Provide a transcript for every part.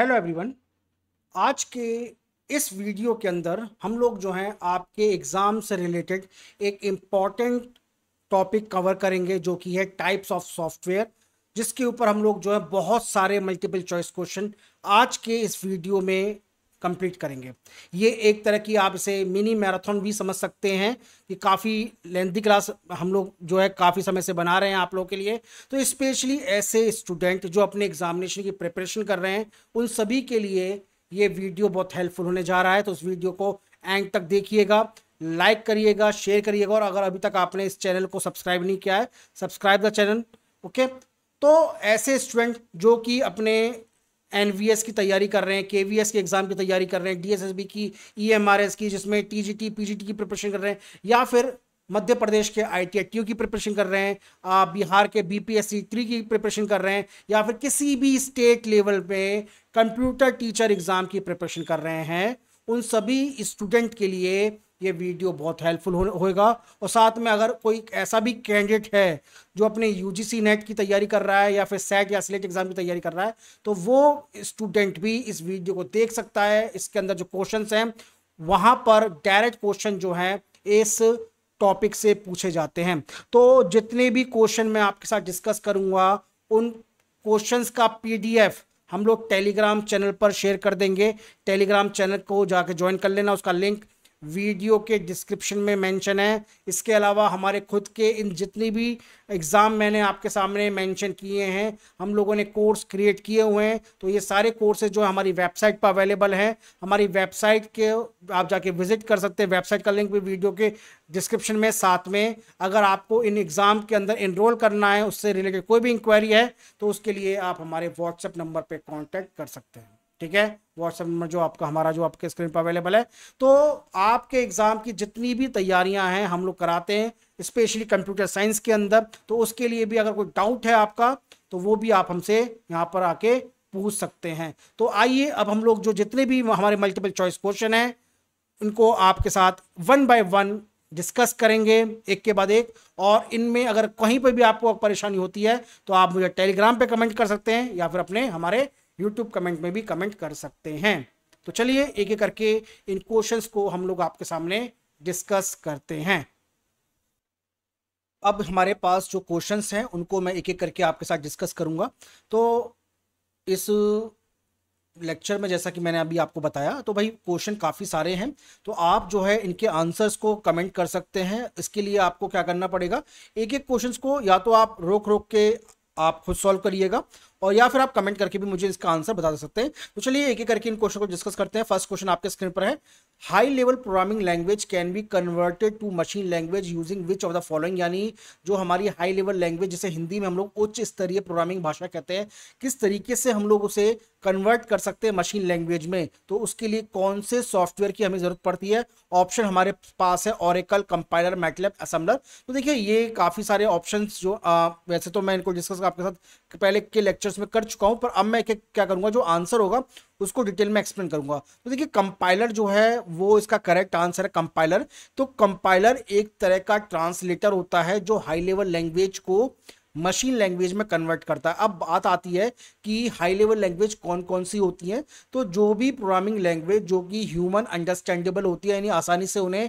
Hello everyone आज के इस वीडियो के अंदर हम लोग जो हैं आपके एग्ज़ाम से रिलेटेड एक इम्पॉर्टेंट टॉपिक कवर करेंगे जो कि है टाइप्स ऑफ सॉफ्टवेयर जिसके ऊपर हम लोग जो है बहुत सारे मल्टीपल चॉइस क्वेश्चन आज के इस वीडियो में कंप्लीट करेंगे ये एक तरह की आप इसे मिनी मैराथन भी समझ सकते हैं कि काफ़ी लेंथी क्लास हम लोग जो है काफ़ी समय से बना रहे हैं आप लोगों के लिए तो स्पेशली ऐसे स्टूडेंट जो अपने एग्जामिनेशन की प्रिपरेशन कर रहे हैं उन सभी के लिए ये वीडियो बहुत हेल्पफुल होने जा रहा है तो उस वीडियो को एंड तक देखिएगा लाइक करिएगा शेयर करिएगा और अगर अभी तक आपने इस चैनल को सब्सक्राइब नहीं किया है सब्सक्राइब द चैनल ओके तो ऐसे स्टूडेंट जो कि अपने एन की तैयारी कर रहे हैं के वी एस के एग्ज़ाम की तैयारी कर रहे हैं डी एस एस बी की ई एम आर एस की जिसमें T G T P G T की प्रिपरेशन कर रहे हैं या फिर मध्य प्रदेश के I T I T U की प्रिपरेशन कर रहे हैं आप बिहार के B P S C three की प्रिपरेशन कर रहे हैं या फिर किसी भी स्टेट लेवल पे कंप्यूटर टीचर एग्ज़ाम की प्रिपरेशन कर रहे हैं उन सभी स्टूडेंट के लिए ये वीडियो बहुत हेल्पफुल होगा होएगा और साथ में अगर कोई ऐसा भी कैंडिडेट है जो अपने यूजीसी नेट की तैयारी कर रहा है या फिर सेट या सिलेक्ट एग्ज़ाम e की तैयारी कर रहा है तो वो स्टूडेंट भी इस वीडियो को देख सकता है इसके अंदर जो क्वेश्चन हैं वहाँ पर डायरेक्ट क्वेश्चन जो हैं इस टॉपिक से पूछे जाते हैं तो जितने भी क्वेश्चन मैं आपके साथ डिस्कस करूँगा उन क्वेश्चन का पी हम लोग टेलीग्राम चैनल पर शेयर कर देंगे टेलीग्राम चैनल को जाके ज्वाइन कर लेना उसका लिंक वीडियो के डिस्क्रिप्शन में मेंशन है इसके अलावा हमारे खुद के इन जितनी भी एग्ज़ाम मैंने आपके सामने मेंशन किए हैं हम लोगों ने कोर्स क्रिएट किए हुए हैं तो ये सारे कोर्सेज जो हमारी वेबसाइट पर अवेलेबल हैं हमारी वेबसाइट के आप जाके विजिट कर सकते हैं वेबसाइट का लिंक भी वीडियो के डिस्क्रिप्शन में साथ में अगर आपको इन एग्ज़ाम के अंदर इनरोल करना है उससे रिलेटेड कोई भी इंक्वायरी है तो उसके लिए आप हमारे व्हाट्सएप नंबर पर कॉन्टैक्ट कर सकते हैं ठीक है व्हाट्सएप नंबर जो आपका हमारा जो आपके स्क्रीन पर अवेलेबल है तो आपके एग्ज़ाम की जितनी भी तैयारियां हैं हम लोग कराते हैं स्पेशली कंप्यूटर साइंस के अंदर तो उसके लिए भी अगर कोई डाउट है आपका तो वो भी आप हमसे यहाँ पर आके पूछ सकते हैं तो आइए अब हम लोग जो जितने भी हमारे मल्टीपल चॉइस क्वेश्चन हैं उनको आपके साथ वन बाय वन डिस्कस करेंगे एक के बाद एक और इनमें अगर कहीं पर भी आपको परेशानी होती है तो आप मुझे टेलीग्राम पे कमेंट कर सकते हैं या फिर अपने हमारे यूट्यूब कमेंट में भी कमेंट कर सकते हैं तो चलिए एक एक करके इन क्वेश्चंस को हम लोग आपके सामने डिस्कस करते हैं अब हमारे पास जो क्वेश्चंस हैं उनको मैं एक एक करके आपके साथ डिस्कस करूंगा तो इस लेक्चर में जैसा कि मैंने अभी आपको बताया तो भाई क्वेश्चन काफ़ी सारे हैं तो आप जो है इनके आंसर्स को कमेंट कर सकते हैं इसके लिए आपको क्या करना पड़ेगा एक एक क्वेश्चंस को या तो आप रोक रोक के आप खुद सॉल्व करिएगा और या फिर आप कमेंट करके भी मुझे इसका आंसर बता सकते हैं तो चलिए एक एक करके इन क्वेश्चन को डिस्कस करते हैं फर्स्ट क्वेश्चन आपके स्क्रीन पर है high level programming language can be converted to machine language using which of the following यानी जो हमारी हाई लेवल लैंग्वेज जिसे हिंदी में हम लोग उच्च स्तरीय प्रोग्रामिंग भाषा कहते हैं किस तरीके से हम लोग उसे कन्वर्ट कर सकते हैं मशीन लैंग्वेज में तो उसके लिए कौन से सॉफ्टवेयर की हमें जरूरत पड़ती है ऑप्शन हमारे पास है ऑरिकल कंपाइलर मैटलेब असम्बलर तो देखिए ये काफ़ी सारे ऑप्शन जो आ, वैसे तो मैं इनको डिस्कस आपके साथ पहले के लेक्चर्स में कर चुका हूँ पर अब मैं क्या क्या करूँगा जो आंसर होगा उसको डिटेल में एक्सप्लेन करूँगा तो देखिए कंपाइलर जो है वो इसका करेक्ट आंसर है कंपाइलर तो कंपाइलर एक तरह का ट्रांसलेटर होता है जो हाई लेवल लैंग्वेज को मशीन लैंग्वेज में कन्वर्ट करता है अब बात आती है कि हाई लेवल लैंग्वेज कौन कौन सी होती हैं तो जो भी प्रोग्रामिंग लैंग्वेज जो कि ह्यूमन अंडरस्टैंडेबल होती है यानी आसानी से उन्हें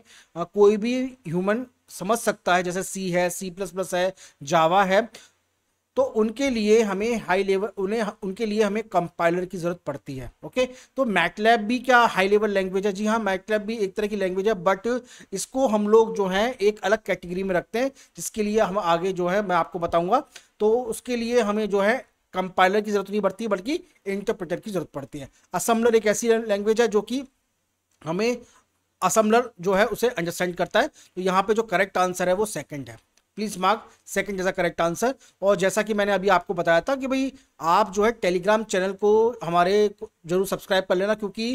कोई भी ह्यूमन समझ सकता है जैसे सी है सी प्लस प्लस है जावा है तो उनके लिए हमें हाई लेवल उन्हें उनके लिए हमें कंपाइलर की ज़रूरत पड़ती है ओके तो मैटलैब भी क्या हाई लेवल लैंग्वेज है जी हाँ मैटलैब भी एक तरह की लैंग्वेज है बट इसको हम लोग जो है एक अलग कैटेगरी में रखते हैं जिसके लिए हम आगे जो है मैं आपको बताऊँगा तो उसके लिए हमें जो है कंपाइलर की जरूरत नहीं पड़ती बल्कि इंटरप्रेटर की जरूरत पड़ती है असम्बलर एक ऐसी लैंग्वेज है जो कि हमें असम्बलर जो है उसे अंडरस्टैंड करता है तो यहाँ पे जो करेक्ट आंसर है वो सेकंड है प्लीज़ मार्क सेकंड जैसा करेक्ट आंसर और जैसा कि मैंने अभी आपको बताया था कि भाई आप जो है टेलीग्राम चैनल को हमारे जरूर सब्सक्राइब कर लेना क्योंकि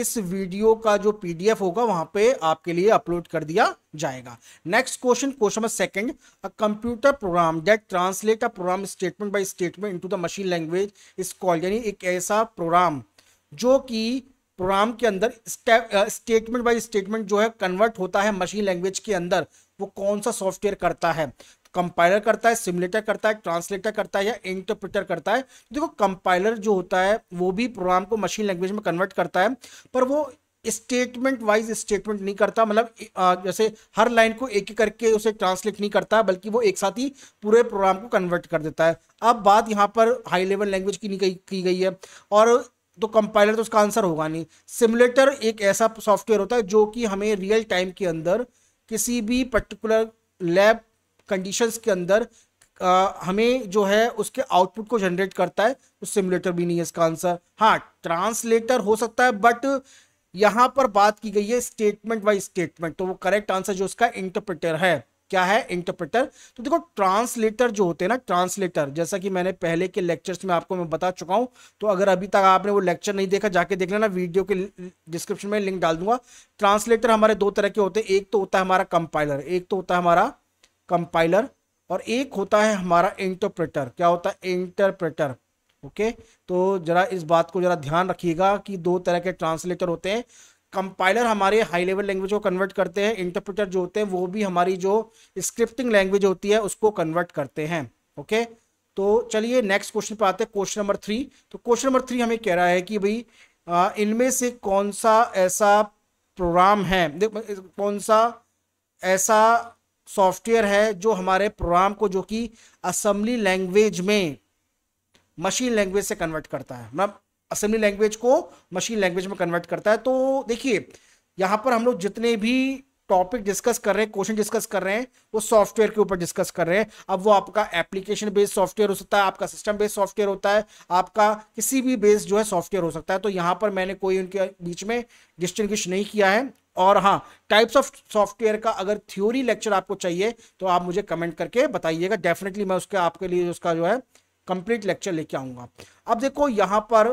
इस वीडियो का जो पीडीएफ होगा वहां पे आपके लिए अपलोड कर दिया जाएगा next question question number second a computer program that translate a program statement by statement in the machine language is call यानी एक ऐसा प्रोग्राम जो कि प्रोग्राम के अंदर स्टेटमेंट बाई स्टेटमेंट जो है कन्वर्ट होता है मशीन लैंग्वेज के अंदर वो कौन सा सॉफ्टवेयर करता है कंपाइलर करता है सिमुलेटर करता है ट्रांसलेटर करता है या इंटरप्रेटर करता है देखो कंपाइलर जो होता है वो भी प्रोग्राम को मशीन लैंग्वेज में कन्वर्ट करता है पर वो स्टेटमेंट वाइज स्टेटमेंट नहीं करता मतलब जैसे हर लाइन को एक एक करके उसे ट्रांसलेट नहीं करता बल्कि वो एक साथ ही पूरे प्रोग्राम को कन्वर्ट कर देता है अब बात यहाँ पर हाई लेवल लैंग्वेज की नहीं की गई है और तो कंपाइलर तो उसका आंसर होगा नहीं सिमुलेटर एक ऐसा सॉफ्टवेयर होता है जो कि हमें रियल टाइम के अंदर किसी भी पर्टिकुलर लैब कंडीशंस के अंदर आ, हमें जो है उसके आउटपुट को जनरेट करता है तो सिमुलेटर भी नहीं है इसका आंसर हाँ ट्रांसलेटर हो सकता है बट यहाँ पर बात की गई है स्टेटमेंट बाई स्टेटमेंट तो वो करेक्ट आंसर जो उसका इंटरप्रेटर है क्या है इंटरप्रेटर तो देखो ट्रांसलेटर जो होते हैं ना ट्रांसलेटर जैसा कि मैंने पहले के लेक्चर्स में आपको मैं बता चुका हूं तो अगर अभी तक आपने वो लेक्चर नहीं देखा जाके देख लेना वीडियो के डिस्क्रिप्शन में लिंक डाल दूंगा ट्रांसलेटर हमारे दो तरह के होते हैं एक तो होता है हमारा कंपाइलर एक तो होता है हमारा कंपाइलर और एक होता है हमारा इंटरप्रेटर क्या होता है इंटरप्रेटर ओके तो जरा इस बात को जरा ध्यान रखिएगा कि दो तरह के ट्रांसलेटर होते हैं कंपाइलर हमारे हाई लेवल लैंग्वेज को कन्वर्ट करते हैं इंटरप्रेटर जो होते हैं वो भी हमारी जो स्क्रिप्टिंग लैंग्वेज होती है उसको कन्वर्ट करते हैं ओके तो चलिए नेक्स्ट क्वेश्चन पे आते हैं क्वेश्चन नंबर थ्री तो क्वेश्चन नंबर थ्री हमें कह रहा है कि भाई इनमें से कौन सा ऐसा प्रोग्राम है कौन सा ऐसा सॉफ्टवेयर है जो हमारे प्रोग्राम को जो कि असम्बली लैंग्वेज में मशीन लैंग्वेज से कन्वर्ट करता है मतलब असेंबली लैंग्वेज को मशीन लैंग्वेज में कन्वर्ट करता है तो देखिए यहाँ पर हम लोग जितने भी टॉपिक डिस्कस कर रहे हैं क्वेश्चन डिस्कस कर रहे हैं वो सॉफ्टवेयर के ऊपर डिस्कस कर रहे हैं अब वो आपका एप्लीकेशन बेस्ड सॉफ्टवेयर हो सकता है आपका सिस्टम बेस्ड सॉफ्टवेयर होता है आपका किसी भी बेस्ड जो है सॉफ्टवेयर हो सकता है तो यहाँ पर मैंने कोई उनके बीच में डिस्टिंग्विश नहीं किया है और हाँ टाइप्स ऑफ सॉफ्टवेयर का अगर थ्योरी लेक्चर आपको चाहिए तो आप मुझे कमेंट करके बताइएगा डेफिनेटली मैं उसके आपके लिए उसका जो है कंप्लीट लेक्चर लेके आऊँगा अब देखो यहाँ पर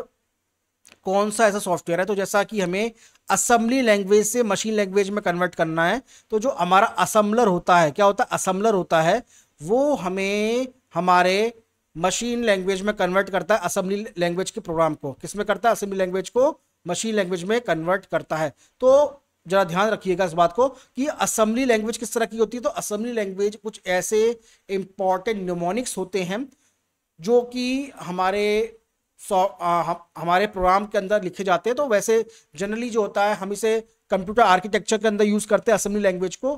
कौन सा ऐसा सॉफ्टवेयर है तो जैसा कि हमें असम्बली लैंग्वेज से मशीन लैंग्वेज में कन्वर्ट करना है तो जो हमारा असम्बलर होता है क्या होता है असम्बलर होता है वो हमें हमारे मशीन लैंग्वेज में कन्वर्ट करता है असम्बली लैंग्वेज के प्रोग्राम को किस में करता है असम्बली लैंग्वेज को मशीन लैंग्वेज में कन्वर्ट करता है तो जरा ध्यान रखिएगा इस बात को कि असम्बली लैंग्वेज किस तरह की होती है तो असम्बली लैंग्वेज कुछ ऐसे इंपॉर्टेंट न्यूमोनिक्स होते हैं जो कि हमारे सौ हम, हमारे प्रोग्राम के अंदर लिखे जाते हैं तो वैसे जनरली जो होता है हम इसे कंप्यूटर आर्किटेक्चर के अंदर यूज़ करते हैं असेंबली लैंग्वेज को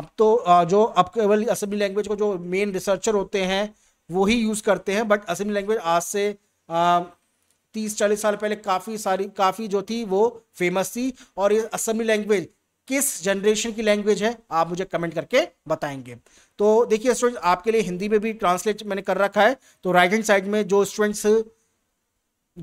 अब तो जो अब केवल असेंबली लैंग्वेज को जो मेन रिसर्चर होते हैं वो ही यूज़ करते हैं बट असेंबली लैंग्वेज आज से तीस चालीस साल पहले काफ़ी सारी काफ़ी जो थी वो फेमस थी और ये असमी लैंग्वेज किस जनरेशन की लैंग्वेज है आप मुझे कमेंट करके बताएंगे तो देखिए स्टूडेंट्स आपके लिए हिंदी में भी ट्रांसलेट मैंने कर रखा है तो राइट हैंड साइड में जो स्टूडेंट्स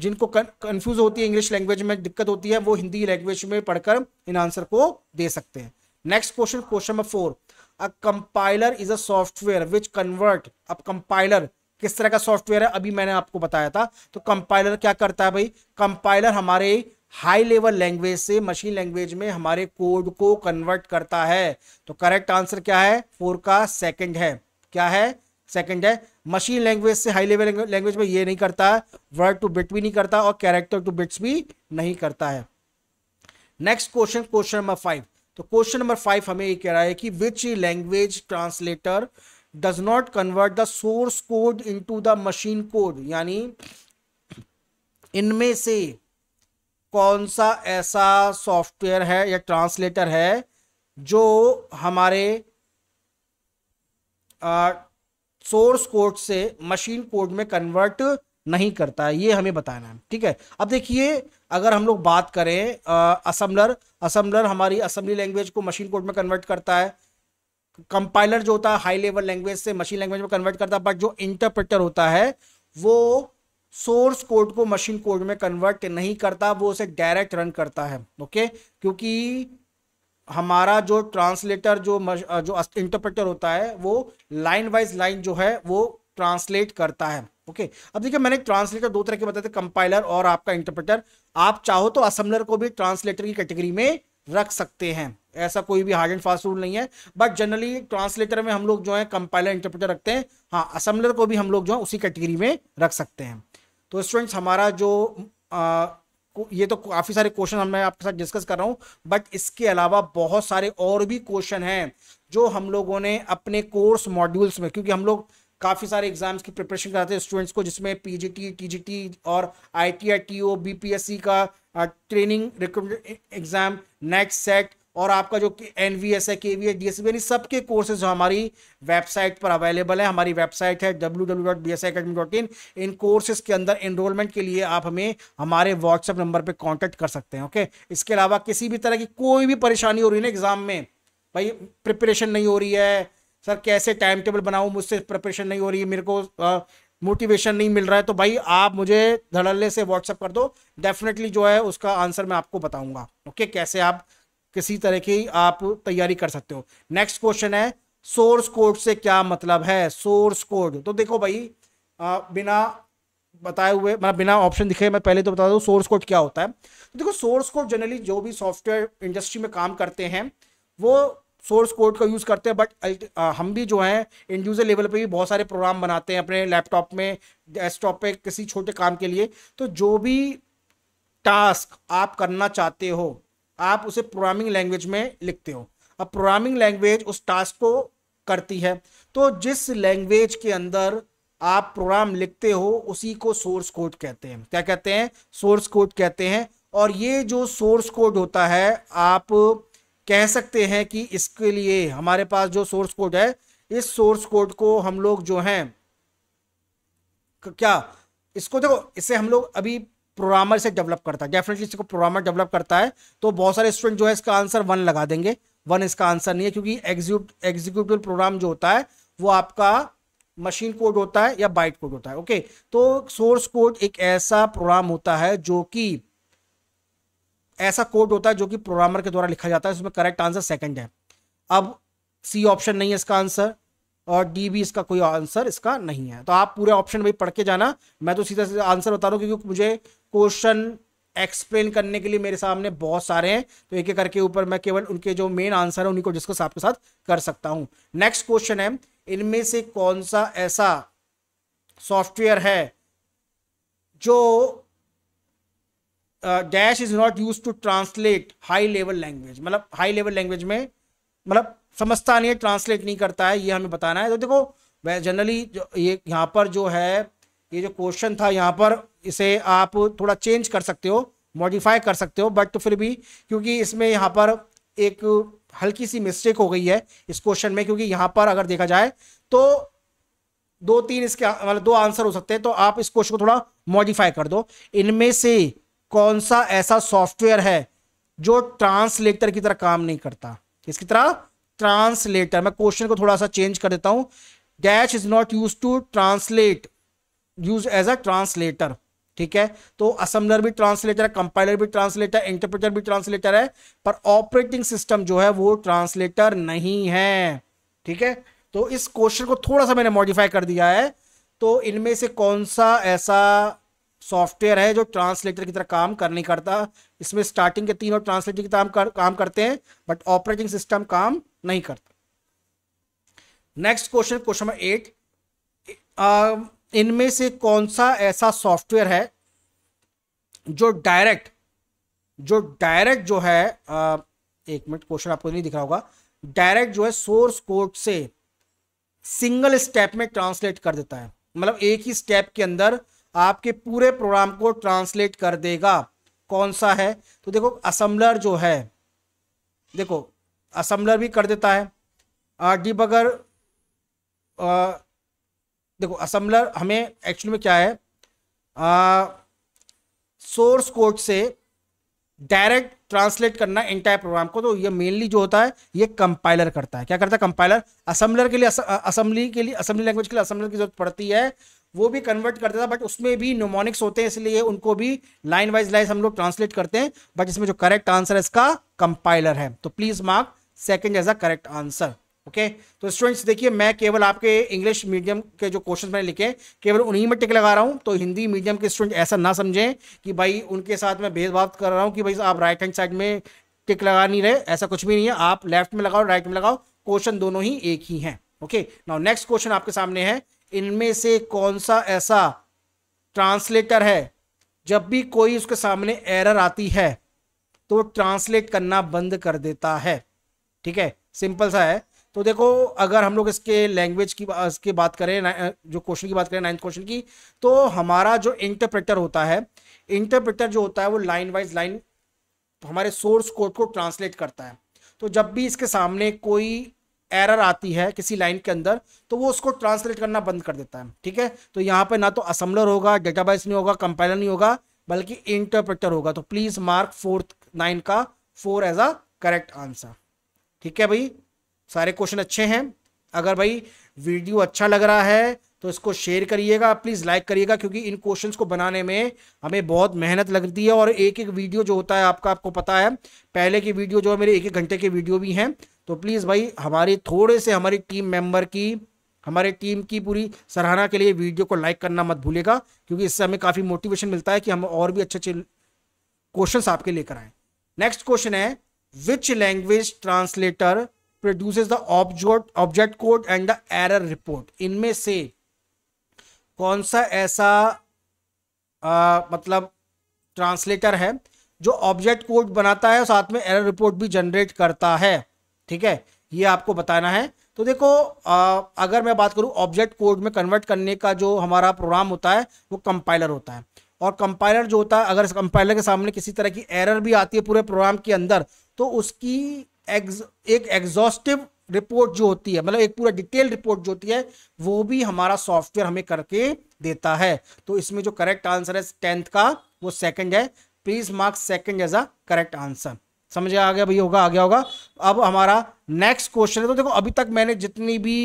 जिनको कंफ्यूज होती है इंग्लिश लैंग्वेज में दिक्कत होती है वो हिंदी लैंग्वेज में पढ़कर इन आंसर को दे सकते हैं next question question number four a compiler is a software which convert अब कंपाइलर किस तरह का सॉफ्टवेयर है अभी मैंने आपको बताया था तो कंपाइलर क्या करता है भाई कंपाइलर हमारे हाई लेवल लैंग्वेज से मशीन लैंग्वेज में हमारे कोड को कन्वर्ट करता है तो करेक्ट आंसर क्या है फोर का सेकंड है क्या है सेकंड है मशीन लैंग्वेज से हाई लेवल लैंग्वेज में ये नहीं करता है वर्ड टू बिट भी नहीं करता और कैरेक्टर टू बिट्स भी नहीं करता है next question question number five तो क्वेश्चन नंबर फाइव हमें ये कह रहा है कि which language translator does not convert the source code in the machine code यानी इनमें से कौन सा ऐसा सॉफ्टवेयर है या ट्रांसलेटर है जो हमारे सोर्स कोड से मशीन कोड में कन्वर्ट नहीं करता है ये हमें बताना है ठीक है अब देखिए अगर हम लोग बात करें असम्बलर असम्बलर हमारी असम्बली लैंग्वेज को मशीन कोड में कन्वर्ट करता है कंपाइलर जो होता है हाई लेवल लैंग्वेज से मशीन लैंग्वेज में कन्वर्ट करता है बट जो इंटरप्रेटर होता है वो सोर्स कोड को मशीन कोड में कन्वर्ट नहीं करता वो उसे डायरेक्ट रन करता है ओके क्योंकि हमारा जो ट्रांसलेटर जो जो इंटरप्रेटर होता है वो लाइन वाइज लाइन जो है वो ट्रांसलेट करता है ओके okay. अब देखिए मैंने ट्रांसलेटर दो तरह के बताए थे कंपाइलर और आपका इंटरप्रेटर आप चाहो तो असम्बलर को भी ट्रांसलेटर की कैटेगरी में रख सकते हैं ऐसा कोई भी हार्ड एंड फास्ट रूल नहीं है बट जनरली ट्रांसलेटर में हम लोग जो है कंपाइलर इंटरप्रेटर रखते हैं हाँ असम्बलर को भी हम लोग जो है उसी कैटेगरी में रख सकते हैं तो स्टूडेंट्स हमारा जो आ, ये तो काफ़ी सारे क्वेश्चन मैं आपके साथ डिस्कस कर रहा हूँ बट इसके अलावा बहुत सारे और भी क्वेश्चन हैं जो हम लोगों ने अपने कोर्स मॉड्यूल्स में क्योंकि हम लोग काफ़ी सारे एग्जाम्स की प्रिपरेशन कराते हैं स्टूडेंट्स को जिसमें पीजीटी टीजीटी और एस बीपीएससी का training recruitment exam NET SET और आपका जो एन वी एस है के वी एस डी एस यानी सबके कोर्सेज हमारी वेबसाइट पर अवेलेबल है हमारी वेबसाइट है W W dot B S academy dot in इन कोर्सेज के अंदर इनरोलमेंट के लिए आप हमें हमारे व्हाट्सएप नंबर पर कॉन्टैक्ट कर सकते हैं ओके इसके अलावा किसी भी तरह की कोई भी परेशानी हो रही है ना एग्ज़ाम में भाई प्रिपरेशन नहीं हो रही है सर कैसे टाइम टेबल बनाऊँ मुझसे प्रिपरेशन नहीं हो रही है मेरे को मोटिवेशन नहीं मिल रहा है तो भाई आप मुझे धड़ल्ले से व्हाट्सअप कर दो डेफिनेटली जो है उसका आंसर मैं आपको बताऊंगा ओके कैसे आप किसी तरह की आप तैयारी कर सकते हो नेक्स्ट क्वेश्चन है सोर्स कोड से क्या मतलब है सोर्स कोड तो देखो भाई आ, बिना बताए हुए मतलब बिना ऑप्शन दिखे मैं पहले तो बता दूँ सोर्स कोड क्या होता है तो देखो सोर्स कोड जनरली जो भी सॉफ्टवेयर इंडस्ट्री में काम करते हैं वो सोर्स कोड का यूज़ करते हैं बट हम भी जो हैं इंड लेवल पे भी बहुत सारे प्रोग्राम बनाते हैं अपने लैपटॉप में डेस्कटॉप पे किसी छोटे काम के लिए तो जो भी टास्क आप करना चाहते हो आप उसे प्रोग्रामिंग लैंग्वेज में लिखते हो अब प्रोग्रामिंग लैंग्वेज उस टास्क को करती है तो जिस लैंग्वेज के अंदर आप प्रोग्राम लिखते हो उसी को सोर्स कोड कहते हैं क्या कहते हैं सोर्स कोड कहते हैं और ये जो सोर्स कोड होता है आप कह सकते हैं कि इसके लिए हमारे पास जो सोर्स कोड है इस सोर्स कोड को हम लोग जो हैं क्या इसको देखो इसे हम लोग अभी प्रोग्रामर से डेवलप करता है डेफिनेटली इसको प्रोग्रामर डेवलप करता है तो बहुत सारे स्टूडेंट जो है इसका आंसर वन लगा देंगे वन इसका आंसर नहीं है क्योंकि एग्जीक्यूटिव प्रोग्राम जो होता है वो आपका मशीन कोड होता है या बाइट कोड होता है ओके तो सोर्स कोड एक ऐसा प्रोग्राम होता है जो कि ऐसा कोड होता है जो कि प्रोग्रामर के द्वारा लिखा जाता है उसमें करेक्ट आंसर सेकंड है अब सी ऑप्शन नहीं है इसका आंसर और डी बी इसका कोई आंसर इसका नहीं है तो आप पूरे ऑप्शन भाई पढ़ के जाना मैं तो सीधा सीधा आंसर बता रहा हूँ क्योंकि मुझे क्वेश्चन एक्सप्लेन करने के लिए मेरे सामने बहुत सारे हैं तो एक एक करके ऊपर मैं केवल उनके जो मेन आंसर है उन्हीं को डिस्कस आपके साथ कर सकता हूँ नेक्स्ट क्वेश्चन है इनमें से कौन सा ऐसा सॉफ्टवेयर है जो dash is not use to translate high level language मतलब हाई लेवल लैंग्वेज में मतलब समझता नहीं है ट्रांसलेट नहीं करता है ये हमें बताना है तो देखो जनरली जो ये यहाँ पर जो है ये जो क्वेश्चन था यहाँ पर इसे आप थोड़ा चेंज कर सकते हो मॉडिफाई कर सकते हो बट तो फिर भी क्योंकि इसमें यहाँ पर एक हल्की सी मिस्टेक हो गई है इस क्वेश्चन में क्योंकि यहाँ पर अगर देखा जाए तो दो तीन इसके मतलब दो आंसर हो सकते हैं तो आप इस क्वेश्चन को थोड़ा मॉडिफाई कर दो इनमें से कौन सा ऐसा सॉफ्टवेयर है जो ट्रांसलेटर की तरह काम नहीं करता किसकी तरह ट्रांसलेटर मैं क्वेश्चन को थोड़ा सा चेंज कर देता हूं dash is not use to translate use as a translator ठीक है तो असम्बलर भी ट्रांसलेटर है कंपाइलर भी ट्रांसलेटर इंटरप्रेटर भी ट्रांसलेटर है पर ऑपरेटिंग सिस्टम जो है वो ट्रांसलेटर नहीं है ठीक है तो इस क्वेश्चन को थोड़ा सा मैंने मॉडिफाई कर दिया है तो इनमें से कौन सा ऐसा सॉफ्टवेयर है जो ट्रांसलेटर की तरह काम कर नहीं करता इसमें स्टार्टिंग के तीनों ट्रांसलेटर की तरह कर, काम करते हैं बट ऑपरेटिंग सिस्टम काम नहीं करता next question question number eight इनमें से कौन सा ऐसा सॉफ्टवेयर है जो डायरेक्ट जो डायरेक्ट जो है आ, एक मिनट क्वेश्चन आपको नहीं दिख रहा होगा डायरेक्ट जो है सोर्स कोड से सिंगल स्टेप में ट्रांसलेट कर देता है मतलब एक ही स्टेप के अंदर आपके पूरे प्रोग्राम को ट्रांसलेट कर देगा कौन सा है तो देखो असम्बलर जो है देखो असम्बलर भी कर देता है डिबगर देखो असम्बलर हमें एक्चुअली में क्या है सोर्स कोड से डायरेक्ट ट्रांसलेट करना इंटायर प्रोग्राम को तो ये मेनली जो होता है ये कंपाइलर करता है क्या करता है कंपाइलर असम्बलर के लिए असम्बली के लिए असम्बली लैंग्वेज के लिए असम्बलर की जरूरत पड़ती है वो भी कन्वर्ट करता था बट उसमें भी नोमोनिक्स होते हैं इसलिए उनको भी लाइन वाइज लाइन हम लोग ट्रांसलेट करते हैं बट इसमें जो करेक्ट आंसर है इसका कंपाइलर है तो please mark second as a correct answer okay तो स्टूडेंट्स देखिए मैं केवल आपके इंग्लिश मीडियम के जो क्वेश्चन मैंने लिखे केवल उन्हीं में टिक लगा रहा हूँ तो हिंदी मीडियम के स्टूडेंट ऐसा ना समझें कि भाई उनके साथ मैं भेदभाव कर रहा हूँ कि भाई आप राइट हैंड साइड में टिक लगा नहीं रहे ऐसा कुछ भी नहीं है आप लेफ्ट में लगाओ राइट में लगाओ क्वेश्चन दोनों ही एक ही हैं ओके नाउ नेक्स्ट क्वेश्चन आपके सामने है इनमें से कौन सा ऐसा ट्रांसलेटर है जब भी कोई उसके सामने एरर आती है तो ट्रांसलेट करना बंद कर देता है ठीक है सिंपल सा है तो देखो अगर हम लोग इसके लैंग्वेज की इसकी बात करें जो क्वेश्चन की बात करें नाइन्थ क्वेश्चन की तो हमारा जो इंटरप्रेटर होता है इंटरप्रेटर जो होता है वो लाइन वाइज लाइन हमारे सोर्स कोड को ट्रांसलेट करता है तो जब भी इसके सामने कोई एरर आती है किसी लाइन के अंदर तो वो उसको ट्रांसलेट करना बंद कर देता है ठीक है तो यहाँ पे ना तो असम्बलर होगा डेटाबाइस नहीं होगा कंपाइलर नहीं होगा बल्कि इंटरप्रेटर होगा तो प्लीज़ मार्क फोर्थ नाइन का four as a correct answer ठीक है भाई सारे क्वेश्चन अच्छे हैं अगर भाई वीडियो अच्छा लग रहा है तो इसको शेयर करिएगा प्लीज़ लाइक करिएगा क्योंकि इन क्वेश्चंस को बनाने में हमें बहुत मेहनत लगती है और एक एक वीडियो जो होता है आपका आपको पता है पहले की वीडियो जो है मेरे एक एक घंटे के वीडियो भी हैं तो प्लीज़ भाई हमारे थोड़े से हमारी टीम मेंबर की हमारे टीम की पूरी सराहना के लिए वीडियो को लाइक करना मत भूलेगा क्योंकि इससे हमें काफ़ी मोटिवेशन मिलता है कि हम और भी अच्छे अच्छे क्वेश्चन आपके लेकर आए नेक्स्ट क्वेश्चन है which language translator produces the object object code and the error report इनमें से कौन सा ऐसा आ, मतलब ट्रांसलेटर है जो ऑब्जेक्ट कोड बनाता है और साथ में एरर रिपोर्ट भी जनरेट करता है ठीक है ये आपको बताना है तो देखो आ, अगर मैं बात करूँ ऑब्जेक्ट कोड में कन्वर्ट करने का जो हमारा प्रोग्राम होता है वो कंपाइलर होता है और कंपाइलर जो होता है अगर कंपाइलर के सामने किसी तरह की एरर भी आती है पूरे प्रोग्राम के अंदर तो उसकी एग्ज एक एग्जॉस्टिव रिपोर्ट जो होती है मतलब एक पूरा डिटेल रिपोर्ट जो होती है वो भी हमारा सॉफ्टवेयर हमें करके देता है तो इसमें जो करेक्ट आंसर है टेंथ का वो सेकंड है please marks second as a correct answer समझ आ गया भैया होगा आ गया होगा अब हमारा नेक्स्ट क्वेश्चन है तो देखो अभी तक मैंने जितनी भी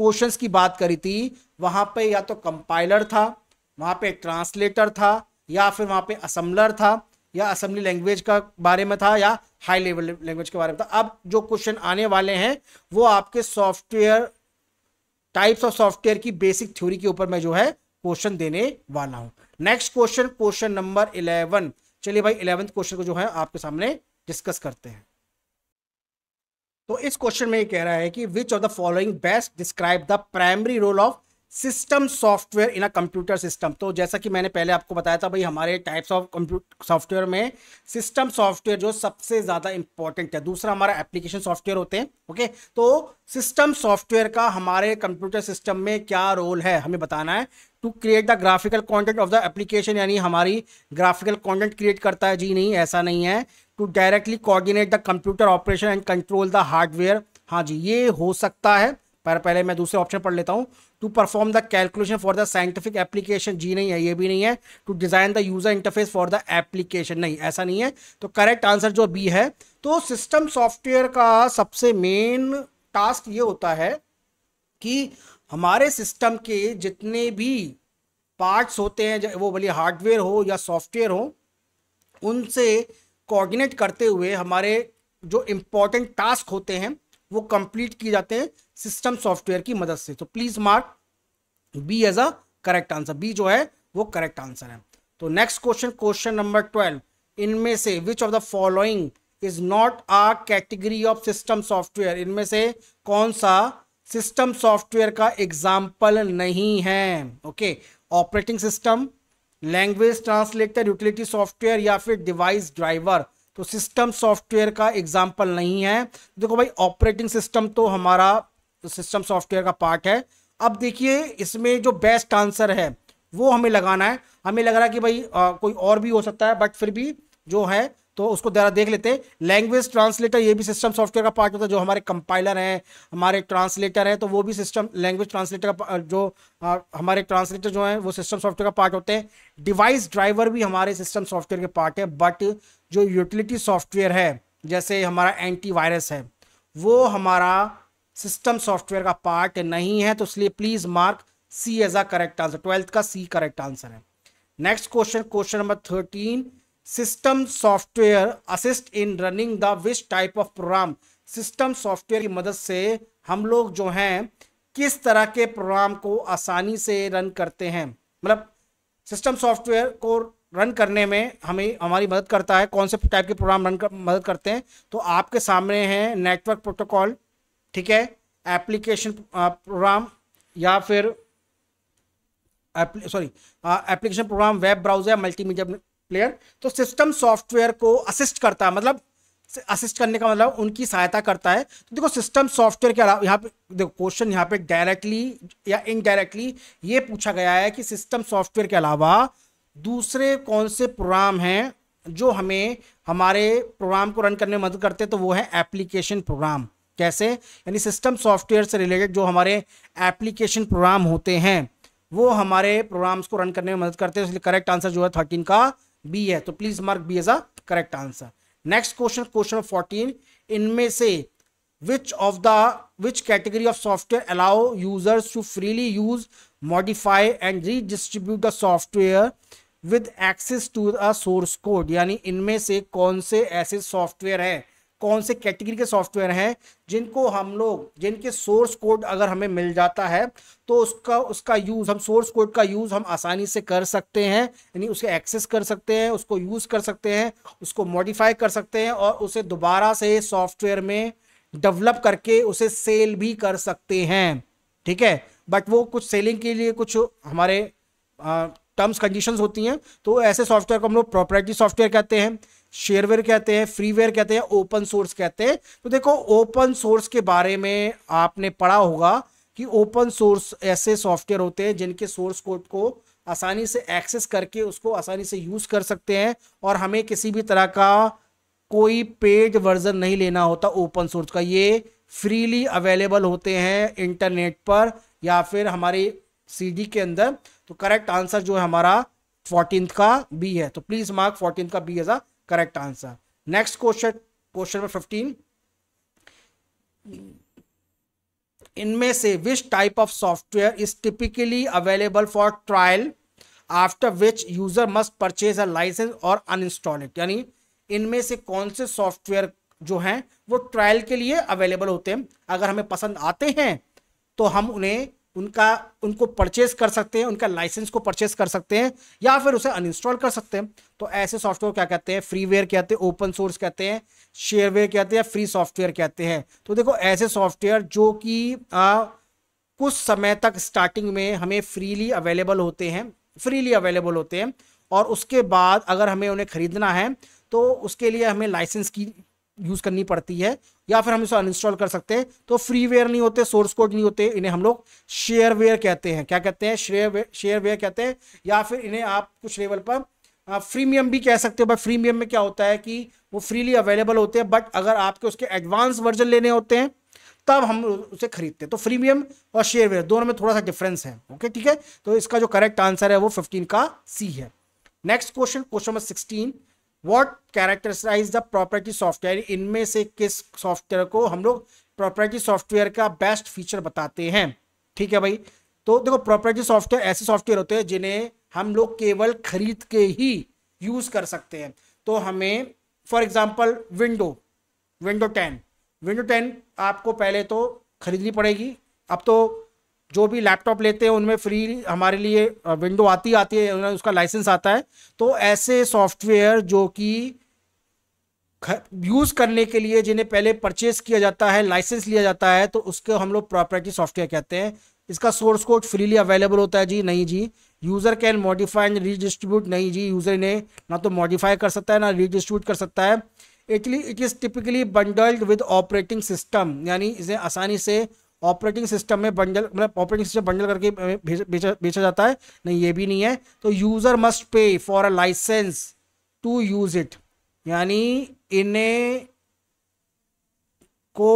क्वेश्चंस की बात करी थी वहां पे या तो कंपाइलर था वहां पे ट्रांसलेटर था या फिर वहां पे असम्बलर था या असम्बली लैंग्वेज का बारे में था या हाई लेवल लैंग्वेज के बारे में था अब जो क्वेश्चन आने वाले हैं वो आपके सॉफ्टवेयर टाइप्स ऑफ सॉफ्टवेयर की बेसिक थ्योरी के ऊपर मैं जो है क्वेश्चन देने वाला हूं next question question number eleven चलिए भाई इलेवंथ क्वेश्चन को जो है आपके सामने डिस्कस करते हैं तो इस क्वेश्चन में ये कह रहा है कि which of the following best describe the primary role of system software in a computer system तो जैसा कि मैंने पहले आपको बताया था भाई हमारे टाइप्स ऑफ कंप्यूटर सॉफ्टवेयर में सिस्टम सॉफ्टवेयर जो सबसे ज़्यादा इंपॉर्टेंट है दूसरा हमारा एप्लीकेशन सॉफ्टवेयर होते हैं ओके तो सिस्टम सॉफ्टवेयर का हमारे कंप्यूटर सिस्टम में क्या रोल है हमें बताना है to create the graphical content of the application यानी हमारी ग्राफिकल कॉन्टेंट क्रिएट करता है जी नहीं ऐसा नहीं है to directly coordinate the computer operation and control the hardware हाँ जी ये हो सकता है पर पहले मैं दूसरे ऑप्शन पढ़ लेता हूँ to perform the calculation for the scientific application जी नहीं है ये भी नहीं है to design the user interface for the application नहीं ऐसा नहीं है तो करेक्ट आंसर जो बी है तो सिस्टम सॉफ्टवेयर का सबसे मेन टास्क ये होता है कि हमारे सिस्टम के जितने भी पार्ट्स होते हैं वो बोलिए हार्डवेयर हो या सॉफ्टवेयर हो उनसे कोऑर्डिनेट करते हुए हमारे जो इम्पोर्टेंट टास्क होते हैं वो कंप्लीट किए जाते हैं सिस्टम सॉफ्टवेयर की मदद से तो please mark B as a correct answer B जो है वो करेक्ट आंसर है तो next question question number twelve इनमें से which of the following is not a category of system software इनमें से कौन सा सिस्टम सॉफ्टवेयर का एग्जाम्पल नहीं है okay operating system language translator utility software या फिर डिवाइस ड्राइवर तो सिस्टम सॉफ्टवेयर का एग्जाम्पल नहीं है देखो भाई ऑपरेटिंग सिस्टम तो हमारा सिस्टम सॉफ्टवेयर का पार्ट है अब देखिए इसमें जो बेस्ट आंसर है वो हमें लगाना है हमें लग रहा है कि भाई आ, कोई और भी हो सकता है बट फिर भी जो है तो उसको जरा देख लेते हैं लैंग्वेज ट्रांसलेटर ये भी सिस्टम सॉफ्टवेयर का पार्ट होता है जो हमारे कंपाइलर हैं हमारे ट्रांसलेटर हैं तो वो भी सिस्टम लैंग्वेज ट्रांसलेटर का जो आ, हमारे ट्रांसलेटर जो हैं वो सिस्टम सॉफ्टवेयर का पार्ट होते हैं डिवाइस ड्राइवर भी हमारे सिस्टम सॉफ्टवेयर के पार्ट है बट जो यूटिलिटी सॉफ्टवेयर है जैसे हमारा एंटीवायरस है वो हमारा सिस्टम सॉफ्टवेयर का पार्ट नहीं है तो इसलिए please mark C as a correct answer twelfth का सी करेक्ट आंसर है next question question number thirteen system software assist in running the which type of program system software की मदद से हम लोग जो हैं किस तरह के प्रोग्राम को आसानी से रन करते हैं मतलब सिस्टम सॉफ्टवेयर को रन करने में हमें हमारी मदद करता है कौन से टाइप के प्रोग्राम रन कर मदद करते हैं तो आपके सामने हैं नेटवर्क प्रोटोकॉल ठीक है एप्लीकेशन प्रोग्राम या फिर sorry application program web browser multimedia player तो सिस्टम सॉफ्टवेयर को असिस्ट करता है मतलब असिस्ट करने का मतलब उनकी सहायता करता है तो देखो सिस्टम सॉफ्टवेयर के अलावा यहाँ पे देखो क्वेश्चन यहाँ पे डायरेक्टली या इनडायरेक्टली ये पूछा गया है कि सिस्टम सॉफ्टवेयर के अलावा दूसरे कौन से प्रोग्राम हैं जो हमें हमारे प्रोग्राम को रन करने में मदद करते हैं तो वो है एप्लीकेशन प्रोग्राम कैसे यानी सिस्टम सॉफ्टवेयर से रिलेटेड जो हमारे एप्लीकेशन प्रोग्राम होते हैं वो हमारे प्रोग्राम्स को रन करने में मदद करते हैं इसलिए करेक्ट आंसर जो है थर्टीन का बी है तो please mark B as a correct answer next question question number fourteen इनमें से which of the which category of software allow users to freely use modify and redistribute the software with access to a source code यानी इनमें से कौन से ऐसे software है कौन से कैटेगरी के सॉफ्टवेयर हैं जिनको हम लोग जिनके सोर्स कोड अगर हमें मिल जाता है तो उसका उसका यूज़ हम सोर्स कोड का यूज़ हम आसानी से कर सकते हैं यानी उसे एक्सेस कर सकते हैं उसको यूज़ कर सकते हैं उसको मॉडिफाई कर सकते हैं और उसे दोबारा से सॉफ्टवेयर में डेवलप करके उसे सेल भी कर सकते हैं ठीक है बट वो कुछ सेलिंग के लिए कुछ हमारे टर्म्स कंडीशंस होती हैं तो ऐसे सॉफ्टवेयर को हम लोग प्रॉपर्टी सॉफ्टवेयर कहते हैं शेयरवेयर कहते हैं फ्रीवेयर कहते हैं ओपन सोर्स कहते हैं तो देखो ओपन सोर्स के बारे में आपने पढ़ा होगा कि ओपन सोर्स ऐसे सॉफ्टवेयर होते हैं जिनके सोर्स कोड को आसानी से एक्सेस करके उसको आसानी से यूज कर सकते हैं और हमें किसी भी तरह का कोई पेड वर्जन नहीं लेना होता ओपन सोर्स का ये फ्रीली अवेलेबल होते हैं इंटरनेट पर या फिर हमारे सीडी के अंदर तो करेक्ट आंसर जो है हमारा फोर्टीन का बी है तो प्लीज मार्क फोर्टीन का B as a correct answer next question question number fifteen इनमें से which type of software is typically available for trial after which user must purchase a licence और uninstall it यानी इनमें से कौन से software जो हैं वो ट्रायल के लिए अवेलेबल होते हैं अगर हमें पसंद आते हैं तो हम उन्हें उनका उनको परचेस कर सकते हैं उनका लाइसेंस को परचेस कर सकते हैं या फिर उसे अनइंस्टॉल कर सकते हैं तो ऐसे सॉफ्टवेयर क्या कहते हैं फ्रीवेयर कहते हैं ओपन सोर्स कहते हैं शेयरवेयर कहते हैं फ्री सॉफ्टवेयर कहते हैं तो देखो ऐसे सॉफ्टवेयर जो कि कुछ समय तक स्टार्टिंग में हमें फ्रीली अवेलेबल होते हैं फ्रीली अवेलेबल होते हैं और उसके बाद अगर हमें उन्हें खरीदना है तो उसके लिए हमें लाइसेंस की यूज़ करनी पड़ती है या फिर हम इसे अनइंस्टॉल कर सकते हैं तो फ्रीवेयर नहीं होते सोर्स कोड नहीं होते इन्हें हम लोग शेयरवेयर कहते हैं क्या कहते हैं शेयरवेयर कहते हैं या फिर इन्हें आप कुछ लेवल पर फ्रीमियम भी कह सकते हो भाई फ्रीमियम में क्या होता है कि वो फ्रीली अवेलेबल होते हैं बट अगर आपके उसके एडवांस वर्जन लेने होते हैं तब हम उसे खरीदते हैं तो फ्रीमियम और शेयरवेयर दोनों में थोड़ा सा डिफरेंस है ओके ठीक है तो इसका जो करेक्ट आंसर है वो फिफ्टीन का सी है next question question number sixteen what characterize the property software इनमें से किस सॉफ्टवेयर को हम लोग प्रॉपर्टी सॉफ्टवेयर का बेस्ट फीचर बताते हैं ठीक है भाई तो देखो प्रॉपर्टी सॉफ्टवेयर ऐसे सॉफ्टवेयर होते हैं जिन्हें हम लोग केवल खरीद के ही यूज कर सकते हैं तो हमें for example window window ten window ten आपको पहले तो खरीदनी पड़ेगी अब तो जो भी लैपटॉप लेते हैं उनमें फ्री हमारे लिए विंडो आती आती है उसका लाइसेंस आता है तो ऐसे सॉफ्टवेयर जो कि यूज़ करने के लिए जिन्हें पहले परचेस किया जाता है लाइसेंस लिया जाता है तो उसके हम लोग प्रॉपर्टी सॉफ्टवेयर कहते हैं इसका सोर्स कोड फ्रीली अवेलेबल होता है जी नहीं जी user can modify and redistribute नहीं जी यूज़र ने ना तो मॉडिफाई कर सकता है ना रीडिस्ट्रीब्यूट कर सकता है इटली it is typically bundled with operating system यानी इसे आसानी से ऑपरेटिंग सिस्टम में बंडल मतलब ऑपरेटिंग सिस्टम बंडल करके बेचा बेचा जाता है नहीं ये भी नहीं है तो user must pay for a licence to use it यानी इन्हें को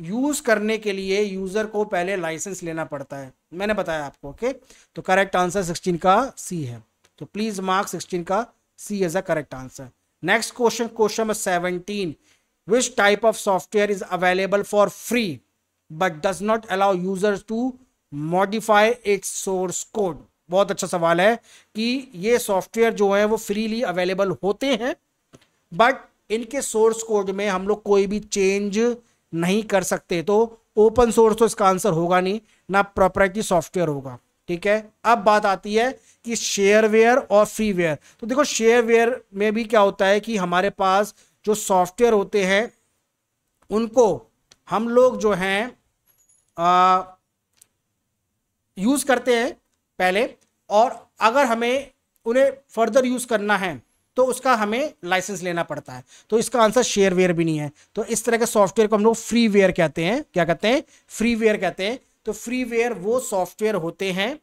यूज़ करने के लिए यूज़र को पहले लाइसेंस लेना पड़ता है मैंने बताया आपको ओके तो करेक्ट आंसर सिक्सटीन का सी है तो प्लीज़ मार्क सिक्सटीन का C is a correct answer next question question number seventeen which type of software is available for free but does not allow users to modify its source code बहुत अच्छा सवाल है कि ये software जो है वो फ्रीली अवेलेबल होते हैं बट इनके सोर्स कोड में हम लोग कोई भी चेंज नहीं कर सकते तो ओपन सोर्स तो इसका आंसर होगा नहीं ना प्रॉपर्टी सॉफ्टवेयर होगा ठीक है अब बात आती है कि शेयरवेयर और फ्रीवेयर तो देखो शेयरवेयर में भी क्या होता है कि हमारे पास जो सॉफ्टवेयर होते हैं उनको हम लोग जो हैं यूज़ करते हैं पहले और अगर हमें उन्हें फर्दर यूज़ करना है तो उसका हमें लाइसेंस लेना पड़ता है तो इसका आंसर शेयरवेयर भी नहीं है तो इस तरह के सॉफ्टवेयर को हम लोग फ्रीवेयर कहते हैं क्या कहते हैं फ्रीवेयर कहते हैं तो फ्रीवेयर वो सॉफ्टवेयर होते हैं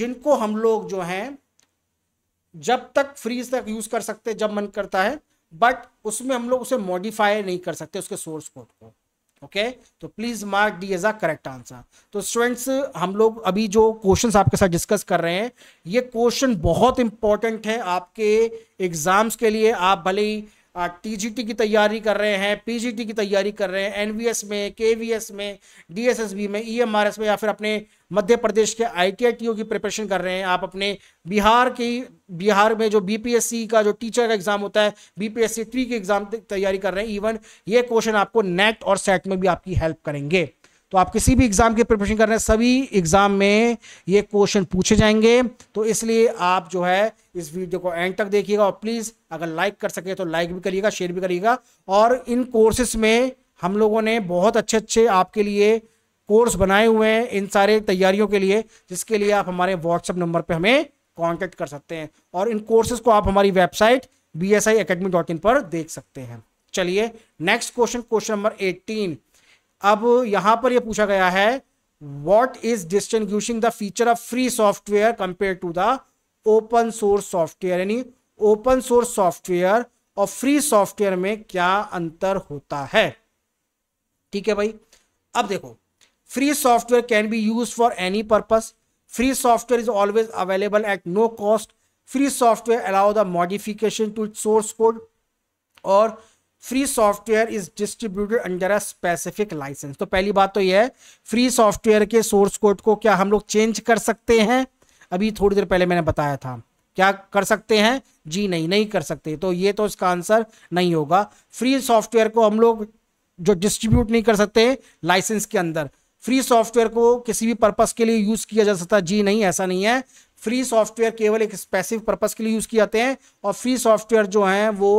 जिनको हम लोग जो हैं जब तक फ्री तक यूज़ कर सकते जब मन करता है बट उसमें हम लोग उसे मॉडिफाई नहीं कर सकते उसके सोर्स कोड को ओके तो please mark D as a correct answer तो स्टूडेंट्स हम लोग अभी जो क्वेश्चंस आपके साथ डिस्कस कर रहे हैं ये क्वेश्चन बहुत इंपॉर्टेंट है आपके एग्जाम्स के लिए आप भले ही टीजीटी की तैयारी कर रहे हैं पीजीटी की तैयारी कर रहे हैं एनवीएस में केवीएस में डीएसएसबी में ईएमआरएस e में या फिर अपने मध्य प्रदेश के आईटीआईटीओ की प्रिपरेशन कर रहे हैं आप अपने बिहार की बिहार में जो बीपीएससी का जो टीचर का एग्जाम होता है बीपीएससी थ्री के एग्जाम तैयारी कर रहे हैं इवन ये क्वेश्चन आपको नेट और सेट में भी आपकी हेल्प करेंगे तो आप किसी भी एग्ज़ाम की प्रिपरेशन कर रहे हैं सभी एग्ज़ाम में ये क्वेश्चन पूछे जाएंगे तो इसलिए आप जो है इस वीडियो को एंड तक देखिएगा और प्लीज़ अगर लाइक कर सके तो लाइक भी करिएगा शेयर भी करिएगा और इन कोर्सेस में हम लोगों ने बहुत अच्छे अच्छे आपके लिए कोर्स बनाए हुए हैं इन सारे तैयारियों के लिए जिसके लिए आप हमारे व्हाट्सएप नंबर पर हमें कॉन्टेक्ट कर सकते हैं और इन कोर्सेज को आप हमारी website B S I academy dot in पर देख सकते हैं चलिए next question question number eighteen अब यहां पर यह पूछा गया है what is distinguish the feature of free software compare to the open source software यानी ओपन सोर्स सॉफ्टवेयर और फ्री सॉफ्टवेयर में क्या अंतर होता है ठीक है भाई अब देखो free software can be use for any purpose free software is always available at no cost free software allow the modification to source code और free software is distributed under a specific licence तो पहली बात तो यह है free software के source code को क्या हम लोग चेंज कर सकते हैं अभी थोड़ी देर पहले मैंने बताया था क्या कर सकते हैं जी नहीं नहीं कर सकते तो ये तो इसका आंसर नहीं होगा फ्री सॉफ्टवेयर को हम लोग जो डिस्ट्रीब्यूट नहीं कर सकते लाइसेंस के अंदर फ्री सॉफ्टवेयर को किसी भी पर्पस के लिए यूज किया जा सकता जी नहीं ऐसा नहीं है फ्री सॉफ्टवेयर केवल एक स्पेसिफिक पर्पस के लिए यूज किए जाते हैं और फ्री सॉफ्टवेयर जो है वो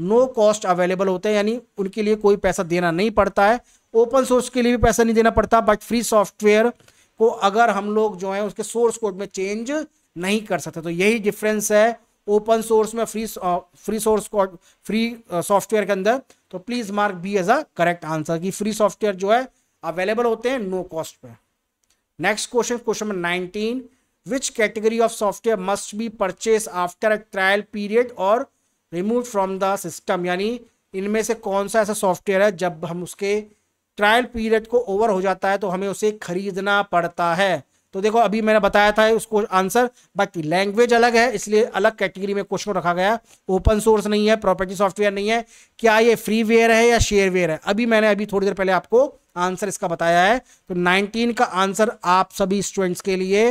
नो कॉस्ट अवेलेबल होते हैं यानी उनके लिए कोई पैसा देना नहीं पड़ता है ओपन सोर्स के लिए भी पैसा नहीं देना पड़ता बट फ्री सॉफ्टवेयर को अगर हम लोग जो है उसके सोर्स कोड में चेंज नहीं कर सकते तो यही डिफरेंस है ओपन सोर्स में free free source code free software के अंदर तो please mark B as a correct answer कि फ्री सॉफ्टवेयर जो है अवेलेबल होते हैं नो कॉस्ट पर next question question number nineteen which category of software must be purchase after a trial period और रिमूव फ्रॉम द सिस्टम यानी इनमें से कौन सा ऐसा सॉफ्टवेयर है जब हम उसके ट्रायल पीरियड को ओवर हो जाता है तो हमें उसे खरीदना पड़ता है तो देखो अभी मैंने बताया था उसको आंसर बाकी लैंग्वेज अलग है इसलिए अलग कैटेगरी में क्वेश्चन रखा गया ओपन सोर्स नहीं है प्रॉपर्टी सॉफ्टवेयर नहीं है क्या ये फ्री वेयर है या शेयरवेयर है अभी मैंने अभी थोड़ी देर पहले आपको आंसर इसका बताया है तो 19 का आंसर आप सभी स्टूडेंट्स के लिए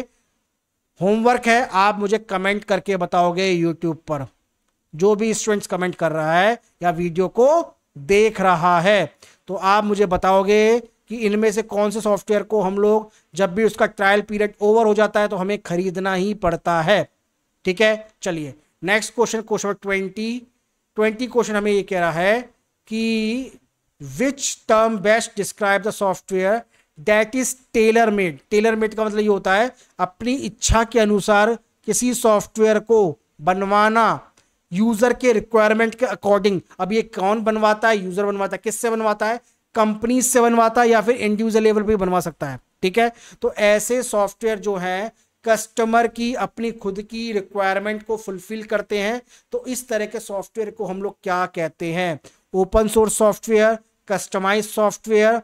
होमवर्क है आप मुझे कमेंट करके बताओगे यूट्यूब पर जो भी स्टूडेंट्स कमेंट कर रहा है या वीडियो को देख रहा है तो आप मुझे बताओगे कि इनमें से कौन से सॉफ्टवेयर को हम लोग जब भी उसका ट्रायल पीरियड ओवर हो जाता है तो हमें खरीदना ही पड़ता है ठीक है चलिए next question question twenty twenty question हमें ये कह रहा है कि which term best describe the software that is tailor made tailor made का मतलब ये होता है अपनी इच्छा के अनुसार किसी सॉफ्टवेयर को बनवाना यूजर के रिक्वायरमेंट के अकॉर्डिंग अब ये कौन बनवाता है यूजर बनवाता है किससे बनवाता है कंपनी से बनवाता है या फिर इंड यूजर लेवल पे बनवा सकता है ठीक है तो ऐसे सॉफ्टवेयर जो है कस्टमर की अपनी खुद की रिक्वायरमेंट को फुलफिल करते हैं तो इस तरह के सॉफ्टवेयर को हम लोग क्या कहते हैं open source software customise software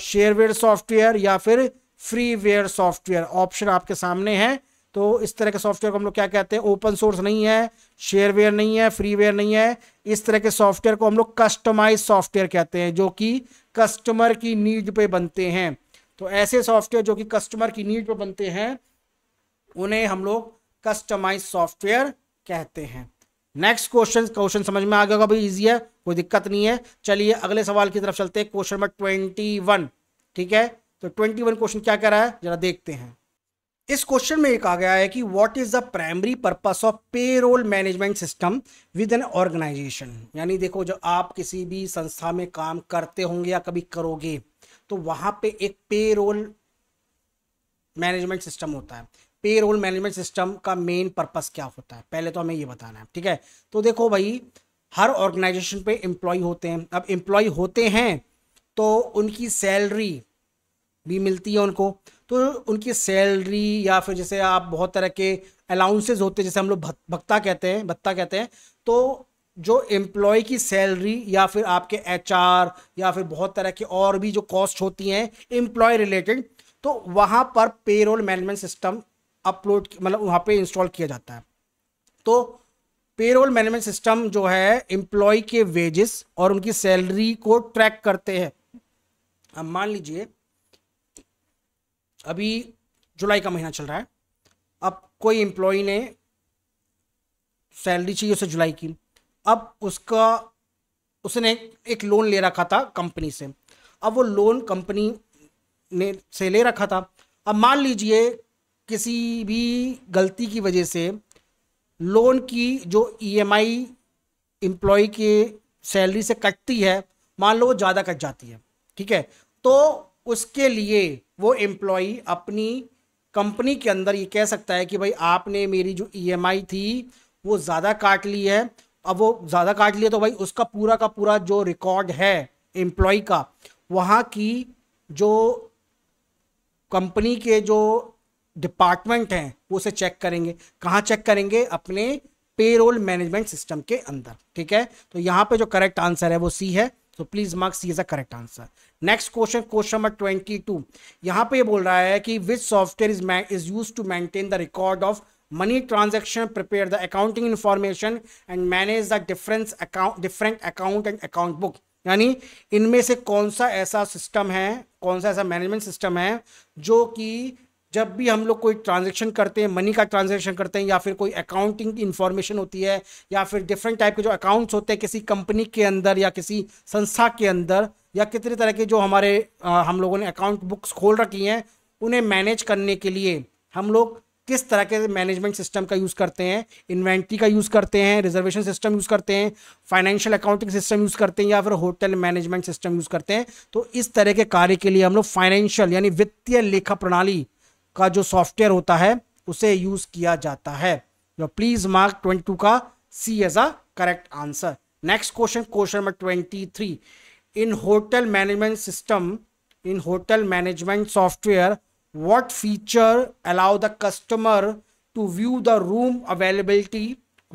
shareware software या फिर फ्रीवेयर सॉफ्टवेयर ऑप्शन आपके सामने है तो इस तरह के सॉफ्टवेयर को हम लोग क्या कहते हैं ओपन सोर्स नहीं है शेयरवेयर नहीं है फ्रीवेयर नहीं है इस तरह के सॉफ्टवेयर को हम लोग कस्टमाइज सॉफ्टवेयर कहते हैं जो कि कस्टमर की नीड पे बनते हैं तो ऐसे सॉफ्टवेयर जो कि कस्टमर की नीड पे बनते हैं उन्हें हम लोग कस्टमाइज सॉफ्टवेयर कहते हैं नेक्स्ट क्वेश्चन क्वेश्चन समझ में आ गया होगा भाई ईजी है कोई दिक्कत नहीं है चलिए अगले सवाल की तरफ चलते हैं क्वेश्चन नंबर ट्वेंटी वन ठीक है तो ट्वेंटी वन क्वेश्चन क्या कह रहा है जरा देखते हैं इस क्वेश्चन में एक कहा गया है कि what is the primary purpose of payroll management system with an organisation यानी देखो जब आप किसी भी संस्था में काम करते होंगे या कभी करोगे तो वहां पे एक पेरोल मैनेजमेंट सिस्टम होता है पेरोल मैनेजमेंट सिस्टम का मेन पर्पस क्या होता है पहले तो हमें ये बताना है ठीक है तो देखो भाई हर ऑर्गेनाइजेशन पे एम्प्लॉय होते हैं अब एम्प्लॉय होते हैं तो उनकी सैलरी भी मिलती है उनको तो उनकी सैलरी या फिर जैसे आप बहुत तरह के अलाउंसेज होते हैं जैसे हम लोग भत्ता कहते हैं भत्ता कहते हैं तो जो एम्प्लॉय की सैलरी या फिर आपके एच या फिर बहुत तरह के और भी जो कॉस्ट होती हैं एम्प्लॉय रिलेटेड तो वहाँ पर पेरोल मैनेजमेंट सिस्टम अपलोड मतलब वहाँ पे इंस्टॉल किया जाता है तो पेरोल मैनेजमेंट सिस्टम जो है एम्प्लॉय के वेजेस और उनकी सैलरी को ट्रैक करते हैं अब मान लीजिए अभी जुलाई का महीना चल रहा है अब कोई एम्प्लॉय ने सैलरी चाहिए उसे जुलाई की अब उसका उसने एक लोन ले रखा था कंपनी से अब वो लोन कंपनी ने से ले रखा था अब मान लीजिए किसी भी गलती की वजह से लोन की जो ईएमआई e एम्प्लॉय के सैलरी से कटती है मान लो वो ज़्यादा कट जाती है ठीक है तो उसके लिए वो एम्प्लॉई अपनी कंपनी के अंदर ये कह सकता है कि भाई आपने मेरी जो ई e थी वो ज़्यादा काट ली है अब वो ज़्यादा काट लिया तो भाई उसका पूरा का पूरा जो रिकॉर्ड है एम्प्लॉय का वहाँ की जो कंपनी के जो डिपार्टमेंट हैं वो उसे चेक करेंगे कहाँ चेक करेंगे अपने पेरोल मैनेजमेंट सिस्टम के अंदर ठीक है तो यहाँ पे जो करेक्ट आंसर है वो सी है so please marks is a correct answer next question question number twenty two यहाँ पे बोल रहा है कि which software is is use to maintain the record of money transaction prepare the accounting information and manage the difference account different account and account book यानी इनमें से कौन सा ऐसा सिस्टम है कौन सा ऐसा मैनेजमेंट सिस्टम है जो कि जब भी हम लोग कोई ट्रांजेक्शन करते हैं मनी का ट्रांजेक्शन करते हैं या फिर कोई अकाउंटिंग इन्फॉर्मेशन होती है या फिर डिफरेंट टाइप के जो अकाउंट्स होते हैं किसी कंपनी के अंदर या किसी संस्था के अंदर या कितने तरह के जो हमारे आ, हम लोगों ने अकाउंट बुक्स खोल रखी हैं उन्हें मैनेज करने के लिए हम लोग किस तरह के मैनेजमेंट सिस्टम का यूज़ करते हैं इन्वेंट्री का यूज़ करते हैं रिजर्वेशन सिस्टम यूज़ करते हैं फाइनेंशियल अकाउंटिंग सिस्टम यूज़ करते हैं या फिर होटल मैनेजमेंट सिस्टम यूज़ करते हैं तो इस तरह के कार्य के लिए हम लोग फाइनेंशियल यानी वित्तीय लेखा प्रणाली का जो सॉफ्टवेयर होता है उसे यूज किया जाता है प्लीज मार्क ट्वेंटी टू का C as a correct answer next question question number twenty three in hotel management system in hotel management software what feature allow the customer to view the room availability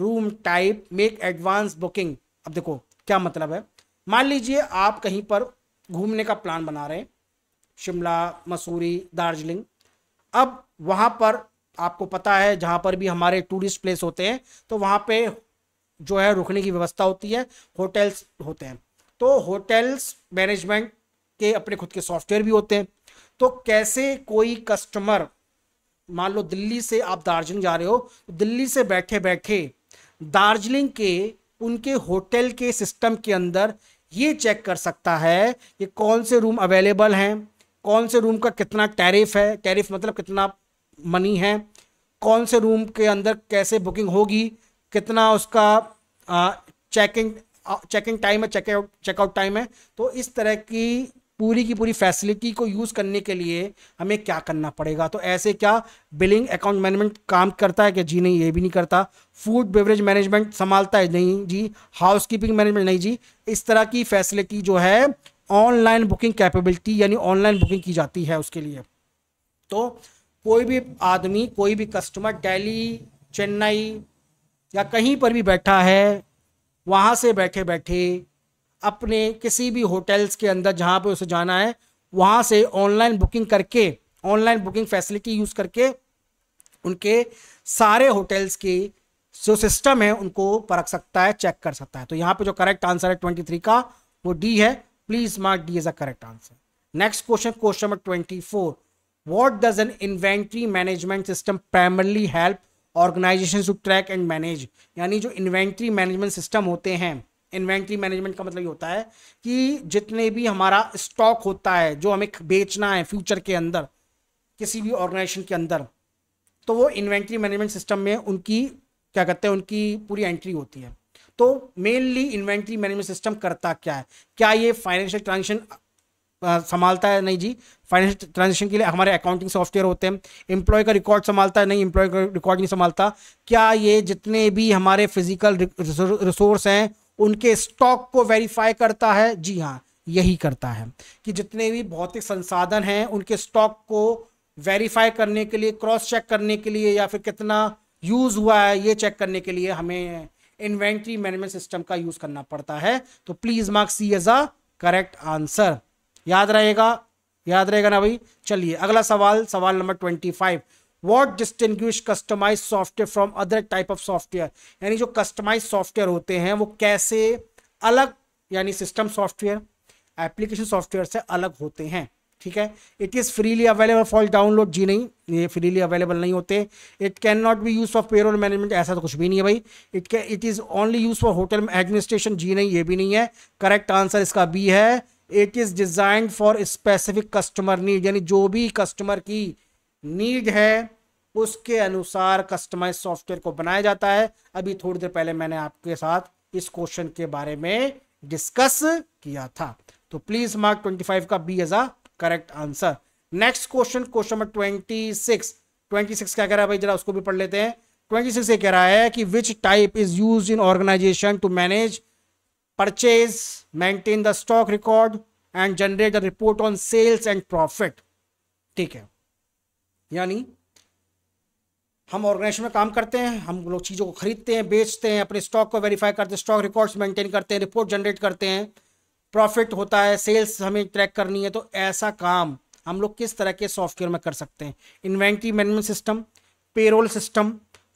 room type make advance booking अब देखो क्या मतलब है मान लीजिए आप कहीं पर घूमने का प्लान बना रहे हैं शिमला मसूरी दार्जिलिंग अब वहाँ पर आपको पता है जहाँ पर भी हमारे टूरिस्ट प्लेस होते हैं तो वहाँ पे जो है रुकने की व्यवस्था होती है होटल्स होते हैं तो होटल्स मैनेजमेंट के अपने खुद के सॉफ्टवेयर भी होते हैं तो कैसे कोई कस्टमर मान लो दिल्ली से आप दार्जिलिंग जा रहे हो तो दिल्ली से बैठे बैठे दार्जिलिंग के उनके होटल के सिस्टम के अंदर ये चेक कर सकता है कि कौन से रूम अवेलेबल हैं कौन से रूम का कितना टैरिफ है टैरिफ मतलब कितना मनी है कौन से रूम के अंदर कैसे बुकिंग होगी कितना उसका चेकिंग चेकिंग टाइम है चेकआउट चेकआउट टाइम है तो इस तरह की पूरी की पूरी फैसिलिटी को यूज़ करने के लिए हमें क्या करना पड़ेगा तो ऐसे क्या बिलिंग अकाउंट मैनेजमेंट काम करता है कि जी नहीं ये भी नहीं करता फूड बेवरेज मैनेजमेंट संभालता है नहीं जी हाउस कीपिंग मैनेजमेंट नहीं जी इस तरह की फैसिलिटी जो है ऑनलाइन बुकिंग कैपेबिलिटी यानी ऑनलाइन बुकिंग की जाती है उसके लिए तो कोई भी आदमी कोई भी कस्टमर डेली चेन्नई या कहीं पर भी बैठा है वहाँ से बैठे बैठे अपने किसी भी होटल्स के अंदर जहाँ पे उसे जाना है वहाँ से ऑनलाइन बुकिंग करके ऑनलाइन बुकिंग फैसिलिटी यूज़ करके उनके सारे होटल्स के जो सिस्टम है उनको परख सकता है चेक कर सकता है तो यहाँ पे जो करेक्ट आंसर है ट्वेंटी थ्री का वो डी है Please mark D as a correct answer. Next question, question number 24. What does an inventory management system primarily help organization to track and manage यानी जो इन्वेंट्री मैनेजमेंट सिस्टम होते हैं inventory management का मतलब ये होता है कि जितने भी हमारा स्टॉक होता है जो हमें बेचना है फ्यूचर के अंदर किसी भी ऑर्गेनाइजेशन के अंदर तो वो इन्वेंट्री मैनेजमेंट सिस्टम में उनकी क्या कहते हैं उनकी पूरी एंट्री होती है तो मेनली इन्वेंट्री मैनेजमेंट सिस्टम करता क्या है क्या ये फाइनेंशियल ट्रांजेक्शन संभालता है नहीं जी फाइनेंशियल ट्रांजेक्शन के लिए हमारे अकाउंटिंग सॉफ्टवेयर होते हैं एम्प्लॉय का रिकॉर्ड संभालता है नहीं एम्प्लॉय का रिकॉर्ड नहीं संभालता क्या ये जितने भी हमारे फिजिकल रिसोर्स हैं उनके स्टॉक को वेरीफाई करता है जी हाँ यही करता है कि जितने भी भौतिक संसाधन हैं उनके स्टॉक को वेरीफाई करने के लिए क्रॉस चेक करने के लिए या फिर कितना यूज़ हुआ है ये चेक करने के लिए हमें इन्वेंट्री मैनेजमेंट सिस्टम का यूज करना पड़ता है तो please mark C as a correct answer याद रहेगा याद रहेगा ना भाई चलिए अगला सवाल सवाल नंबर twenty five what distinguish customize software from other type of software यानी जो कस्टमाइज सॉफ्टवेयर होते हैं वो कैसे अलग यानी सिस्टम सॉफ्टवेयर एप्लीकेशन सॉफ्टवेयर से अलग होते हैं ठीक है it is freely available for download जी नहीं ये फ्रीली अवेलेबल नहीं होते it can not be use for payroll management ऐसा तो कुछ भी नहीं है भाई it it is only use for hotel administration जी नहीं ये भी नहीं है करेक्ट आंसर इसका बी है it is designed for specific customer need यानी जो भी कस्टमर की नीड है उसके अनुसार कस्टमाइज सॉफ्टवेयर को बनाया जाता है अभी थोड़ी देर पहले मैंने आपके साथ इस क्वेश्चन के बारे में डिस्कस किया था तो प्लीज़ मार्क 25 का B as a correct answer next question question number twenty six twenty six क्या कह रहा है भाई जरा उसको भी पढ़ लेते हैं ट्वेंटी सिक्स ये कह रहा है कि which type is use in organization to manage purchase maintain the stock record and generate the report on sales and profit ठीक है यानी हम ऑर्गेनाइजेशन में काम करते हैं हम लोग चीज़ों को खरीदते हैं बेचते हैं अपने स्टॉक को वेरीफाई करते हैं स्टॉक रिकॉर्ड्स मेंटेन करते हैं रिपोर्ट जनरेट करते हैं प्रॉफिट होता है सेल्स हमें ट्रैक करनी है तो ऐसा काम हम लोग किस तरह के सॉफ्टवेयर में कर सकते हैं inventory management system payroll system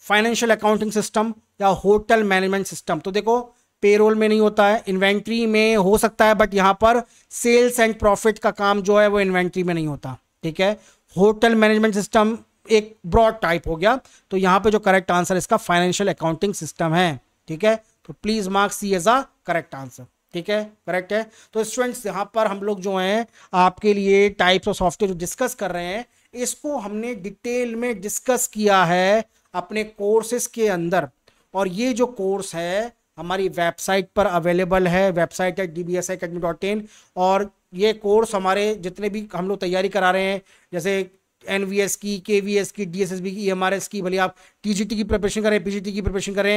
financial accounting system या होटल मैनेजमेंट सिस्टम तो देखो पेरोल में नहीं होता है इन्वेंट्री में हो सकता है बट यहाँ पर सेल्स एंड प्रॉफिट का काम जो है वो इन्वेंट्री में नहीं होता ठीक है होटल मैनेजमेंट सिस्टम एक ब्रॉड टाइप हो गया तो यहाँ पे जो करेक्ट आंसर इसका फाइनेंशियल अकाउंटिंग सिस्टम है ठीक है तो please marks C as a correct answer ठीक है करेक्ट है तो स्टूडेंट्स यहाँ पर हम लोग जो हैं आपके लिए टाइप्स ऑफ सॉफ्टवेयर जो डिस्कस कर रहे हैं इसको हमने डिटेल में डिस्कस किया है अपने कोर्सेस के अंदर और ये जो कोर्स है हमारी वेबसाइट पर अवेलेबल है वेबसाइट है D B S academy dot in और ये कोर्स हमारे जितने भी हम लोग तैयारी करा रहे हैं जैसे एन e की के की डी की ई की भले आप टी की प्रिपरेशन करें पी की प्रिपरेशन करें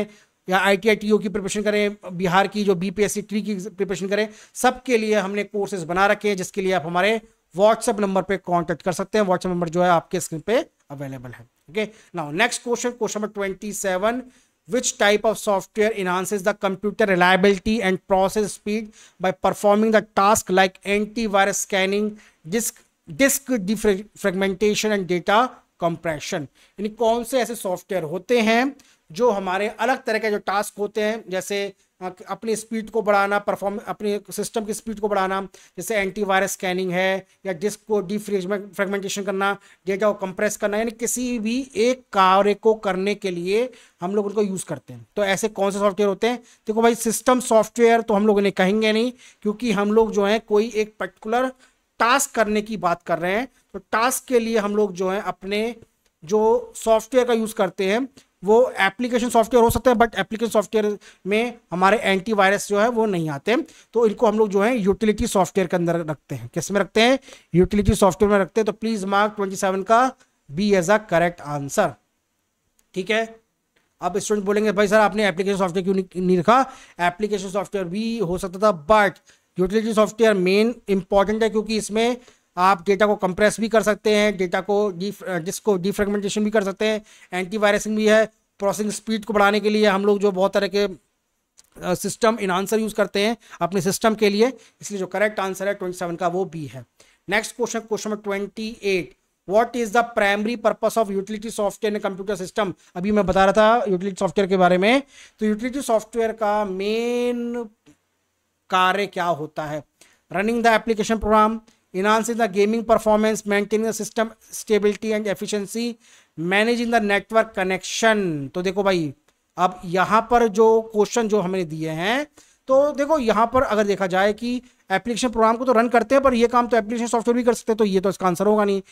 या आई टी आई टी ओ की प्रिपरेशन करें बिहार की जो B P S C three की प्रिपरेशन करें सबके लिए हमने कोर्सेज बना रखे हैं जिसके लिए आप हमारे व्हाट्सएप नंबर पर कॉन्टेक्ट कर सकते हैं व्हाट्सएप नंबर जो है आपके स्क्रीन पर अवेलेबल है okay now next question question number twenty seven which type of software enhances the computer reliability and process speed by performing the task like antivirus scanning disk disk defragmentation and data compression यानी कौन से ऐसे software होते हैं जो हमारे अलग तरह के जो टास्क होते हैं जैसे अपनी स्पीड को बढ़ाना परफॉर्म अपनी सिस्टम की स्पीड को बढ़ाना जैसे एंटीवायरस स्कैनिंग है या डिस्क को डी फ्रेगमेंटेशन करना डेटा को कंप्रेस करना यानी किसी भी एक कार्य को करने के लिए हम लोग उनको यूज़ करते हैं तो ऐसे कौन से सॉफ्टवेयर होते हैं देखो भाई सिस्टम सॉफ्टवेयर तो हम लोग इन्हें कहेंगे नहीं क्योंकि हम लोग जो है कोई एक पर्टिकुलर टास्क करने की बात कर रहे हैं तो टास्क के लिए हम लोग जो है अपने जो सॉफ्टवेयर का यूज़ करते हैं वो एप्लीकेशन सॉफ्टवेयर हो सकते हैं बट एप्लीकेशन सॉफ्टवेयर में हमारे एंटीवायरस जो है वो नहीं आते तो इनको हम लोग जो है यूटिलिटी सॉफ्टवेयर के अंदर रखते हैं किस में रखते हैं यूटिलिटी सॉफ्टवेयर में रखते हैं तो प्लीज मार्क ट्वेंटी सेवन का B as a correct answer ठीक है अब स्टूडेंट बोलेंगे भाई सर आपने एप्लीकेशन सॉफ्टवेयर क्यों नहीं, नहीं रखा एप्लीकेशन सॉफ्टवेयर भी हो सकता था but utility software main important है क्योंकि इसमें आप डेटा को कंप्रेस भी कर सकते हैं डेटा को जिसको डिफ्रेगमेंटेशन भी कर सकते हैं एंटीवायरसिंग भी है प्रोसेसिंग स्पीड को बढ़ाने के लिए हम लोग जो बहुत तरह के सिस्टम इन आंसर यूज़ करते हैं अपने सिस्टम के लिए इसलिए जो करेक्ट आंसर है ट्वेंटी सेवन का वो बी है next question question number twenty eight what is the primary purpose of utility software in computer system अभी मैं बता रहा था यूटिलिटी सॉफ्टवेयर के बारे में तो यूटिलिटी सॉफ्टवेयर का मेन कार्य क्या होता है running the application program enhancing the gaming performance, maintaining the system stability and efficiency, managing the network connection. तो देखो भाई अब यहाँ पर जो क्वेश्चन जो हमने दिए हैं तो देखो यहाँ पर अगर देखा जाए कि एप्लीकेशन प्रोग्राम को तो रन करते हैं पर ये काम तो एप्लीकेशन सॉफ्टवेयर भी कर सकते हैं तो ये तो इसका आंसर होगा नहीं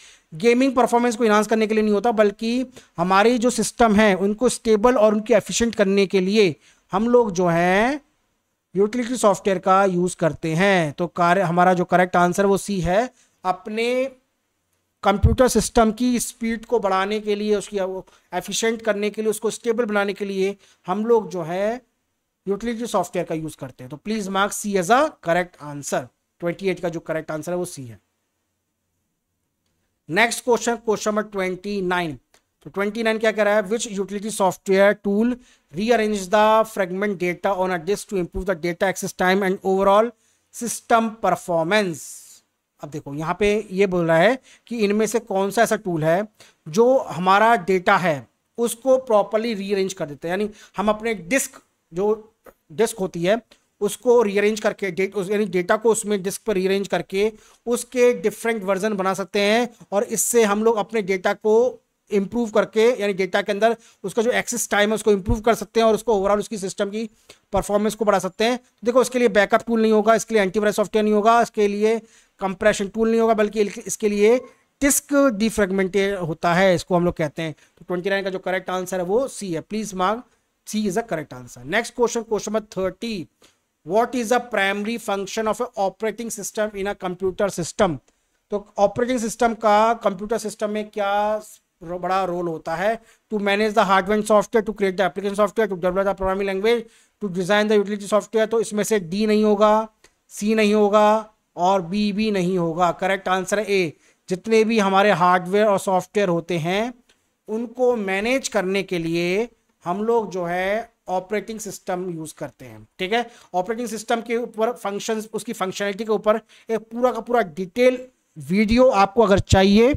गेमिंग परफॉर्मेंस को इनहांस करने के लिए नहीं होता बल्कि हमारी जो सिस्टम है उनको स्टेबल और उनकी एफिशिएंट करने के लिए हम लोग जो हैं यूटिलिटी सॉफ्टवेयर का यूज़ करते हैं तो कार्य हमारा जो करेक्ट आंसर वो सी है अपने कंप्यूटर सिस्टम की स्पीड को बढ़ाने के लिए उसकी एफिशिएंट करने के लिए उसको स्टेबल बनाने के लिए हम लोग जो है यूटिलिटी सॉफ्टवेयर का यूज़ करते हैं तो please mark C as a correct answer 28 का जो करेक्ट आंसर है वो सी है next question question number nine तो 29 क्या कह रहा है which utility software tool rearrange the fragment data on a disk to improve the data access time and overall system performance अब देखो यहाँ पे ये बोल रहा है कि इनमें से कौन सा ऐसा टूल है जो हमारा डेटा है उसको प्रॉपरली रीअरेंज कर देते हैं यानी हम अपने डिस्क जो डिस्क होती है उसको रीअरेंज करके डेट उस यानी डेटा को उसमें डिस्क पर रीअरेंज करके उसके डिफरेंट वर्जन बना सकते हैं और इससे हम लोग अपने डेटा को इम्प्रूव करके यानी डेटा के अंदर उसका जो एक्सेस टाइम है उसको इम्प्रूव कर सकते हैं और उसको ओवरऑल उसकी सिस्टम की परफॉर्मेंस को बढ़ा सकते हैं देखो इसके लिए बैकअप टूल नहीं होगा इसके लिए एंटीवायरस सॉफ्टवेयर नहीं होगा इसके लिए कंप्रेशन टूल नहीं होगा बल्कि इसके लिए टिस्क डिफ्रेगमेंटेड होता है इसको हम लोग कहते हैं तो ट्वेंटी नाइन का जो करेक्ट आंसर है वो सी है please mark C is a correct answer next question question number thirty what is the primary function of a operating system in a computer system तो ऑपरेटिंग सिस्टम का computer system में क्या बड़ा role होता है to manage the hardware software to create the application software to develop the programming language to design the utility software तो इसमें से डी नहीं होगा सी नहीं होगा और बी भी नहीं होगा करेक्ट आंसर ए जितने भी हमारे हार्डवेयर और सॉफ्टवेयर होते हैं उनको मैनेज करने के लिए हम लोग जो है ऑपरेटिंग सिस्टम यूज़ करते हैं ठीक है ऑपरेटिंग सिस्टम के ऊपर फंक्शंस उसकी फंक्शनलिटी के ऊपर एक पूरा का पूरा डिटेल वीडियो आपको अगर चाहिए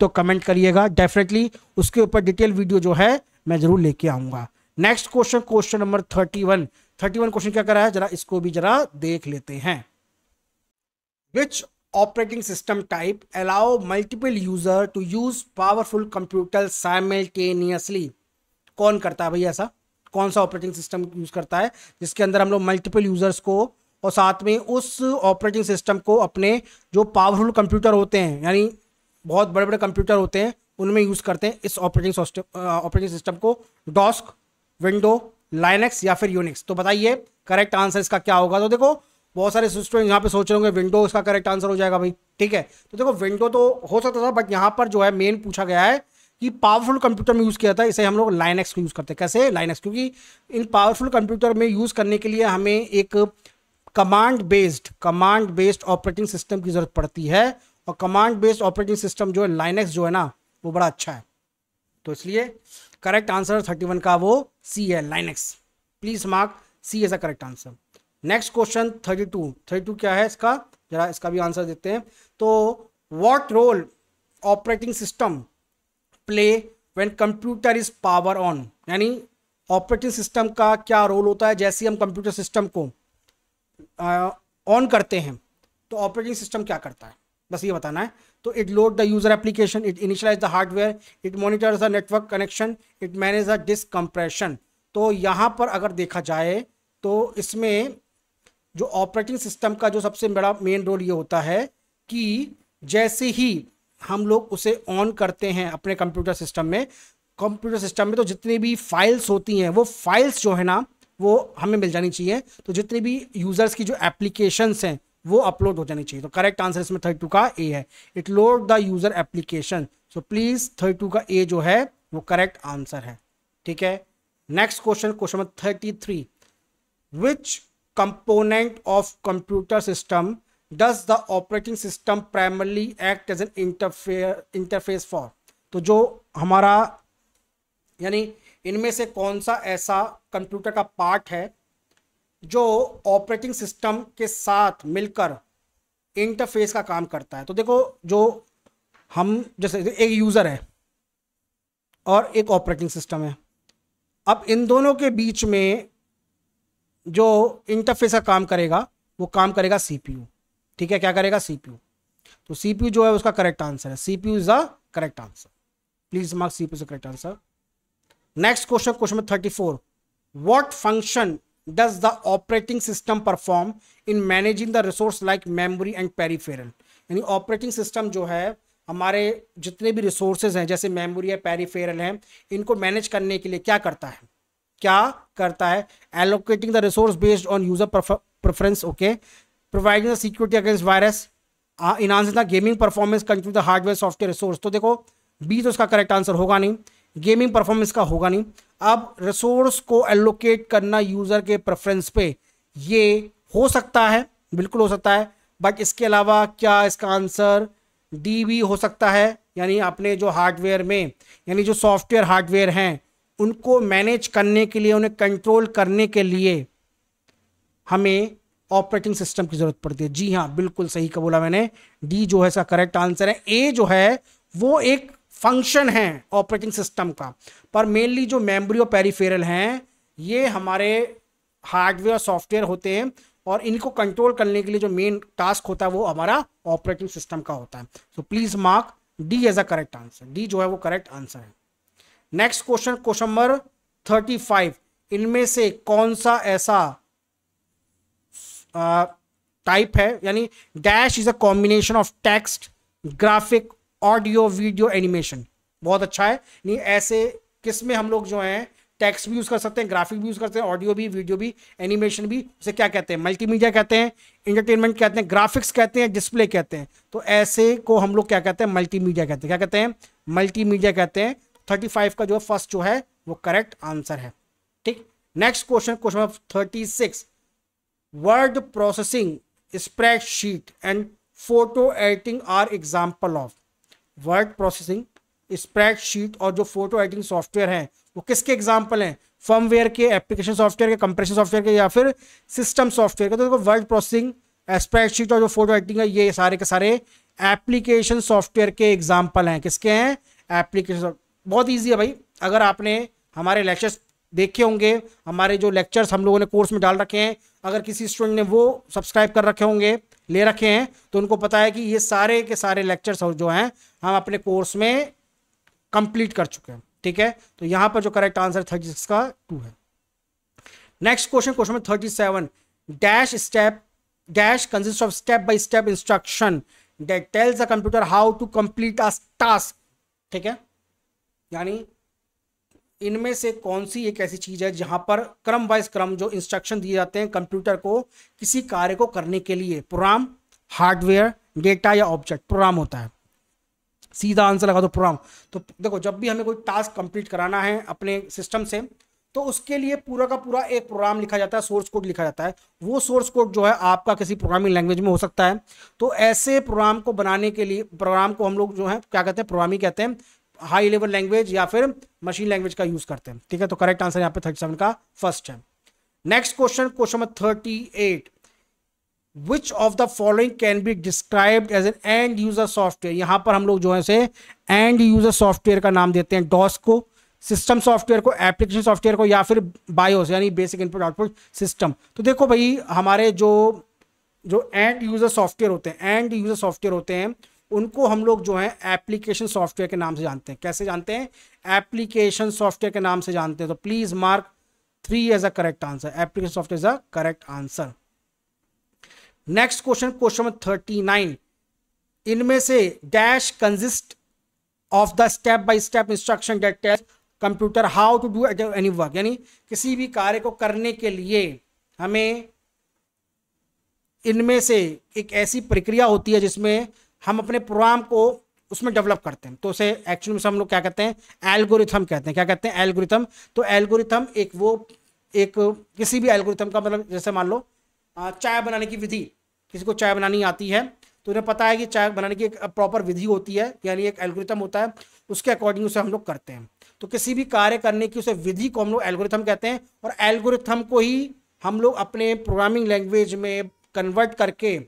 तो कमेंट करिएगा डेफिनेटली उसके ऊपर डिटेल वीडियो जो है मैं जरूर लेके आऊंगा next question question number thirty one thirty one question क्या करा है जरा इसको भी जरा देख लेते हैं which operating system type allow multiple user to use powerful computer simultaneously कौन करता है भैया ऐसा कौन सा ऑपरेटिंग सिस्टम यूज करता है जिसके अंदर हम लोग मल्टीपल यूजर्स को और साथ में उस ऑपरेटिंग सिस्टम को अपने जो पावरफुल कंप्यूटर होते हैं यानी बहुत बड़े बड़े कंप्यूटर होते हैं उनमें यूज़ करते हैं इस ऑपरेटिंग ऑपरेटिंग सिस्टम को डॉस्क विंडो लाइनेक्स या फिर यूनिक्स तो बताइए करेक्ट आंसर इसका क्या होगा तो देखो बहुत सारे स्टूडेंट यहाँ पे सोच रहे होंगे विंडो इसका करेक्ट आंसर हो जाएगा भाई ठीक है तो देखो विंडो तो हो सकता था बट यहाँ पर जो है मेन पूछा गया है कि पावरफुल कंप्यूटर में यूज़ किया था इसे हम लोग लाइनेक्स को यूज़ करते हैं कैसे एक्स क्योंकि इन पावरफुल कंप्यूटर में यूज़ करने के लिए हमें एक command based command based operating system की ज़रूरत पड़ती है और कमांड बेस्ड ऑपरेटिंग सिस्टम जो है लाइनेक्स जो है ना वो बड़ा अच्छा है तो इसलिए करेक्ट आंसर थर्टी वन का वो सी है Linux please mark C as a correct answer next question thirty two thirty two क्या है इसका जरा इसका भी आंसर देते हैं तो what role operating system play when computer is power on यानी ऑपरेटिंग सिस्टम का क्या रोल होता है जैसे हम कंप्यूटर सिस्टम को ऑन करते हैं तो ऑपरेटिंग सिस्टम क्या करता है बस ये बताना है तो it load the user application it initialize the hardware it monitor the network connection it manage the disk compression तो यहाँ पर अगर देखा जाए तो इसमें जो ऑपरेटिंग सिस्टम का जो सबसे बड़ा मेन रोल ये होता है कि जैसे ही हम लोग उसे ऑन करते हैं अपने कंप्यूटर सिस्टम में कंप्यूटर सिस्टम में तो जितनी भी फाइल्स होती हैं वो फाइल्स जो है ना वो हमें मिल जानी चाहिए तो जितनी भी यूज़र्स की जो एप्लीकेशंस हैं वो अपलोड हो जानी चाहिए तो करेक्ट आंसर इसमें थर्टी टू का ए है it load the user application so please thirty two का ए जो है वो करेक्ट आंसर है ठीक है next question question number thirty three which component of computer system does the operating system primarily act as an interfere interface for तो जो हमारा यानी इनमें से कौन सा ऐसा कंप्यूटर का पार्ट है जो ऑपरेटिंग सिस्टम के साथ मिलकर इंटरफेस का काम करता है तो देखो जो हम जैसे एक यूज़र है और एक ऑपरेटिंग सिस्टम है अब इन दोनों के बीच में जो इंटरफेस का काम करेगा वो काम करेगा सीपीयू ठीक है क्या करेगा सीपीयू तो सीपीयू जो है उसका करेक्ट आंसर है CPU is the correct answer please mark CPU correct answer next question question thirty four what function does the operating system perform in managing the resource like memory and peripheral यानी operating system जो है हमारे जितने भी resources हैं जैसे memory है peripheral हैं इनको मैनेज करने के लिए क्या करता है क्या करता है allocating the resource based on user preference okay providing the security against virus enhancing the gaming performance control the hardware software resource तो देखो बी तो इसका करेक्ट आंसर होगा नहीं गेमिंग परफॉर्मेंस का होगा नहीं अब रिसोर्स को एलोकेट करना यूज़र के प्रेफरेंस पे ये हो सकता है बिल्कुल हो सकता है बट इसके अलावा क्या इसका आंसर डी भी हो सकता है यानी अपने जो हार्डवेयर में यानी जो सॉफ्टवेयर हार्डवेयर हैं उनको मैनेज करने के लिए उन्हें कंट्रोल करने के लिए हमें ऑपरेटिंग सिस्टम की ज़रूरत पड़ती है जी हाँ बिल्कुल सही कबूला मैंने डी जो है इसका करेक्ट आंसर है ए जो है वो एक फंक्शन है ऑपरेटिंग सिस्टम का पर मेनली जो मेमोरी और पेरीफेरल हैं ये हमारे हार्डवेयर और सॉफ्टवेयर होते हैं और इनको कंट्रोल करने के लिए जो मेन टास्क होता है वो हमारा ऑपरेटिंग सिस्टम का होता है so please mark D as a correct answer D जो है वो करेक्ट आंसर है next question question number thirty five इनमें से कौन सा ऐसा टाइप है यानी dash is a combination of text graphic audio video animation बहुत अच्छा है नहीं ऐसे किस में हम लोग जो हैं टेक्स्ट भी यूज़ कर सकते हैं ग्राफिक भी यूज़ करते हैं ऑडियो भी वीडियो भी एनिमेशन भी उसे क्या कहते हैं मल्टीमीडिया कहते हैं इंटरटेनमेंट कहते हैं ग्राफिक्स कहते हैं डिस्प्ले कहते हैं तो ऐसे को हम लोग क्या कहते हैं मल्टीमीडिया कहते हैं क्या कहते हैं मल्टीमीडिया कहते हैं थर्टी फाइव का जो है फर्स्ट जो है वो करेक्ट आंसर है ठीक next question question number thirty six word processing spread and photo editing are example of word processing spreadsheet और जो फोटो एडिटिंग सॉफ्टवेयर हैं वो किसके एग्जाम्पल हैं फर्मवेयर के एप्लीकेशन सॉफ्टवेयर के कंप्रेशन सॉफ्टवेयर के या फिर सिस्टम सॉफ्टवेयर के तो देखो वर्ड प्रोसेसिंग स्प्रेडशीट और जो फोटो एडिटिंग है ये सारे के सारे एप्लीकेशन सॉफ्टवेयर के एग्जाम्पल हैं किसके हैं एप्लीकेशन बहुत ईजी है भाई अगर आपने हमारे लेक्चर्स देखे होंगे हमारे जो लेक्चर्स हम लोगों ने कोर्स में डाल रखे हैं अगर किसी स्टूडेंट ने वो सब्सक्राइब कर रखे होंगे ले रखे हैं तो उनको पता है कि ये सारे के सारे लेक्चर्स जो हैं हम अपने कोर्स में कंप्लीट कर चुके हैं ठीक है तो यहां पर जो करेक्ट आंसर थर्टी सिक्स का टू है नेक्स्ट क्वेश्चन क्वेश्चन में thirty seven dash step dash consist of step by step instruction that tells the computer how to complete a task ठीक है यानी इनमें से कौन सी एक ऐसी चीज़ है जहां पर क्रम वाइज क्रम जो इंस्ट्रक्शन दिए जाते हैं कंप्यूटर को किसी कार्य को करने के लिए प्रोग्राम हार्डवेयर डेटा या ऑब्जेक्ट प्रोग्राम होता है सीधा आंसर लगा दो प्रोग्राम तो देखो जब भी हमें कोई टास्क कंप्लीट कराना है अपने सिस्टम से तो उसके लिए पूरा का पूरा एक प्रोग्राम लिखा जाता है सोर्स कोड लिखा जाता है वो सोर्स कोड जो है आपका किसी प्रोग्रामिंग लैंग्वेज में हो सकता है तो ऐसे प्रोग्राम को बनाने के लिए प्रोग्राम को हम लोग जो है क्या कहते हैं प्रोग्राम कहते हैं हाई लेवल लैंग्वेज या फिर मशीन लैंग्वेज का यूज करते हैं ठीक है तो करेक्ट आंसर यहाँ पे थर्टी सेवन का फर्स्ट है next question question number thirty eight which of the following can be describe as an end user software यहां पर हम लोग जो है से एंड यूजर सॉफ्टवेयर का नाम देते हैं डॉस को सिस्टम सॉफ्टवेयर को एप्लीकेशन सॉफ्टवेयर को या फिर बायोस यानी बेसिक इनपुट आउटपुट सिस्टम तो देखो भाई हमारे जो जो एंड यूजर सॉफ्टवेयर होते हैं एंड यूजर सॉफ्टवेयर होते हैं उनको हम लोग जो है एप्लीकेशन सॉफ्टवेयर के नाम से जानते हैं कैसे जानते हैं एप्लीकेशन सॉफ्टवेयर के नाम से जानते हैं तो please mark three as a correct answer application software is a correct answer next question question number thirty nine इनमें से dash consist of the step by step instruction that टेस्ट computer how to do any work यानी किसी भी कार्य को करने के लिए हमें इनमें से एक ऐसी प्रक्रिया होती है जिसमें हम अपने प्रोग्राम को उसमें डेवलप करते हैं तो उसे एक्चुअल में हम लोग क्या कहते हैं एल्गोरिथम कहते हैं क्या कहते हैं एल्गोरिथम तो एल्गोरिथम एक वो एक किसी भी एल्गोरिथम का मतलब जैसे मान लो चाय बनाने की विधि किसी को चाय बनानी आती है तो उन्हें पता है कि चाय बनाने की एक प्रॉपर विधि होती है यानी एक एल्गोरिथम होता है उसके अकॉर्डिंग उसे हम लोग करते हैं तो किसी भी कार्य करने की उसे विधि को हम लोग एल्गोरिथम कहते हैं और एल्गोरिथम को ही हम लोग अपने प्रोग्रामिंग लैंग्वेज में कन्वर्ट करके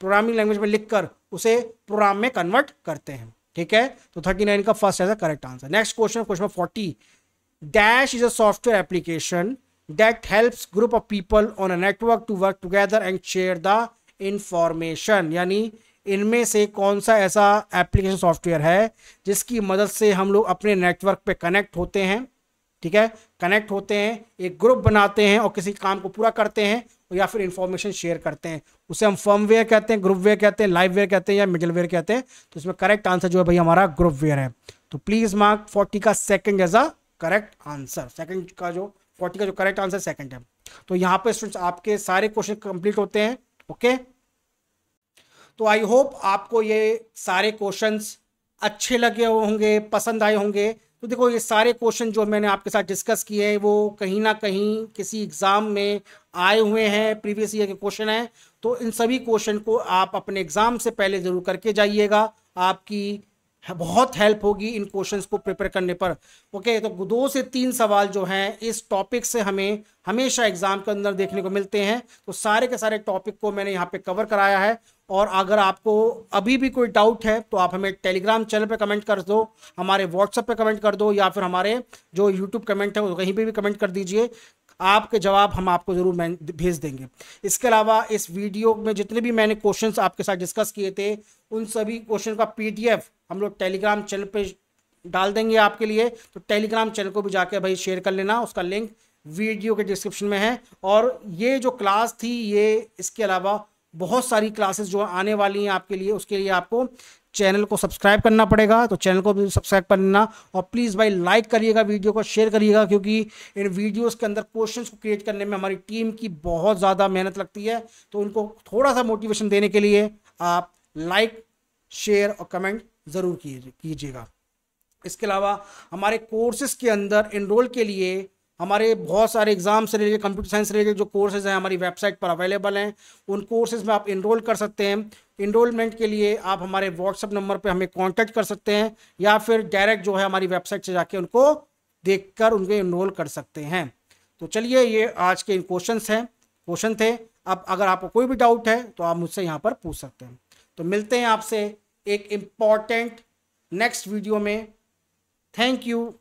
प्रोग्रामिंग लैंग्वेज में लिख कर उसे प्रोग्राम में कन्वर्ट करते हैं ठीक है तो थर्टी नाइन का फर्स्ट है correct answer next question question forty dash is a software application that helps group of people on a network to work together and share the information यानी इनमें से कौन सा ऐसा एप्लीकेशन सॉफ्टवेयर है जिसकी मदद से हम लोग अपने नेटवर्क पे कनेक्ट होते हैं ठीक है कनेक्ट होते हैं एक ग्रुप बनाते हैं और किसी काम को पूरा करते हैं या फिर इन्फॉर्मेशन शेयर करते हैं उसे हम फर्मवेयर कहते हैं ग्रुपवेयर कहते हैं लाइववेयर कहते हैं या मिडलवेयर कहते हैं तो इसमें करेक्ट आंसर जो है भाई हमारा ग्रुपवेयर है तो प्लीज़ मार्क फोर्टी का second as a correct answer second का जो फोर्टी का जो करेक्ट आंसर सेकंड है तो यहाँ पे स्टूडेंट्स आपके सारे क्वेश्चन कंप्लीट होते हैं ओके तो आई होप आपको ये सारे क्वेश्चंस अच्छे लगे होंगे पसंद आए होंगे तो देखो ये सारे क्वेश्चन जो मैंने आपके साथ डिस्कस किए हैं वो कहीं ना कहीं किसी एग्ज़ाम में आए हुए हैं प्रीवियस ईयर के क्वेश्चन हैं तो इन सभी क्वेश्चन को आप अपने एग्ज़ाम से पहले ज़रूर करके जाइएगा आपकी बहुत हेल्प होगी इन क्वेश्चंस को प्रिपेयर करने पर ओके तो दो से तीन सवाल जो हैं इस टॉपिक से हमें हमेशा एग्जाम के अंदर देखने को मिलते हैं तो सारे के सारे टॉपिक को मैंने यहाँ पे कवर कराया है और अगर आपको अभी भी कोई डाउट है तो आप हमें टेलीग्राम चैनल पे कमेंट कर दो हमारे व्हाट्सएप पे कमेंट कर दो या फिर हमारे जो यूट्यूब कमेंट है वो कहीं पर भी कमेंट कर दीजिए आपके जवाब हम आपको ज़रूर भेज देंगे इसके अलावा इस वीडियो में जितने भी मैंने क्वेश्चंस आपके साथ डिस्कस किए थे उन सभी क्वेश्चन का पीडीएफ हम लोग टेलीग्राम चैनल पे डाल देंगे आपके लिए तो टेलीग्राम चैनल को भी जाके भाई शेयर कर लेना उसका लिंक वीडियो के डिस्क्रिप्शन में है और ये जो क्लास थी ये इसके अलावा बहुत सारी क्लासेस जो आने वाली हैं आपके लिए उसके लिए आपको चैनल को सब्सक्राइब करना पड़ेगा तो चैनल को भी सब्सक्राइब करना और प्लीज़ भाई लाइक करिएगा वीडियो को शेयर करिएगा क्योंकि इन वीडियोस के अंदर क्वेश्चंस को क्रिएट करने में हमारी टीम की बहुत ज़्यादा मेहनत लगती है तो उनको थोड़ा सा मोटिवेशन देने के लिए आप लाइक शेयर और कमेंट ज़रूर कीजिएगा इसके अलावा हमारे कोर्सेज़ के अंदर इनरोल के लिए हमारे बहुत सारे एग्ज़ाम से रिलेटेड कंप्यूटर साइंस से रिलेटेड जो कोर्सेज हैं हमारी वेबसाइट पर अवेलेबल हैं उन कोर्सेज में आप इनरोल कर सकते हैं इनरोलमेंट के लिए आप हमारे व्हाट्सअप नंबर पर हमें कॉन्टैक्ट कर सकते हैं या फिर डायरेक्ट जो है हमारी वेबसाइट से जाके उनको देख कर उनके इनरोल कर सकते हैं तो चलिए ये आज के इन क्वेश्चन हैं क्वेश्चन थे अब अगर आपको कोई भी डाउट है तो आप मुझसे यहाँ पर पूछ सकते हैं तो मिलते हैं आपसे एक इम्पॉर्टेंट नेक्स्ट वीडियो में थैंक यू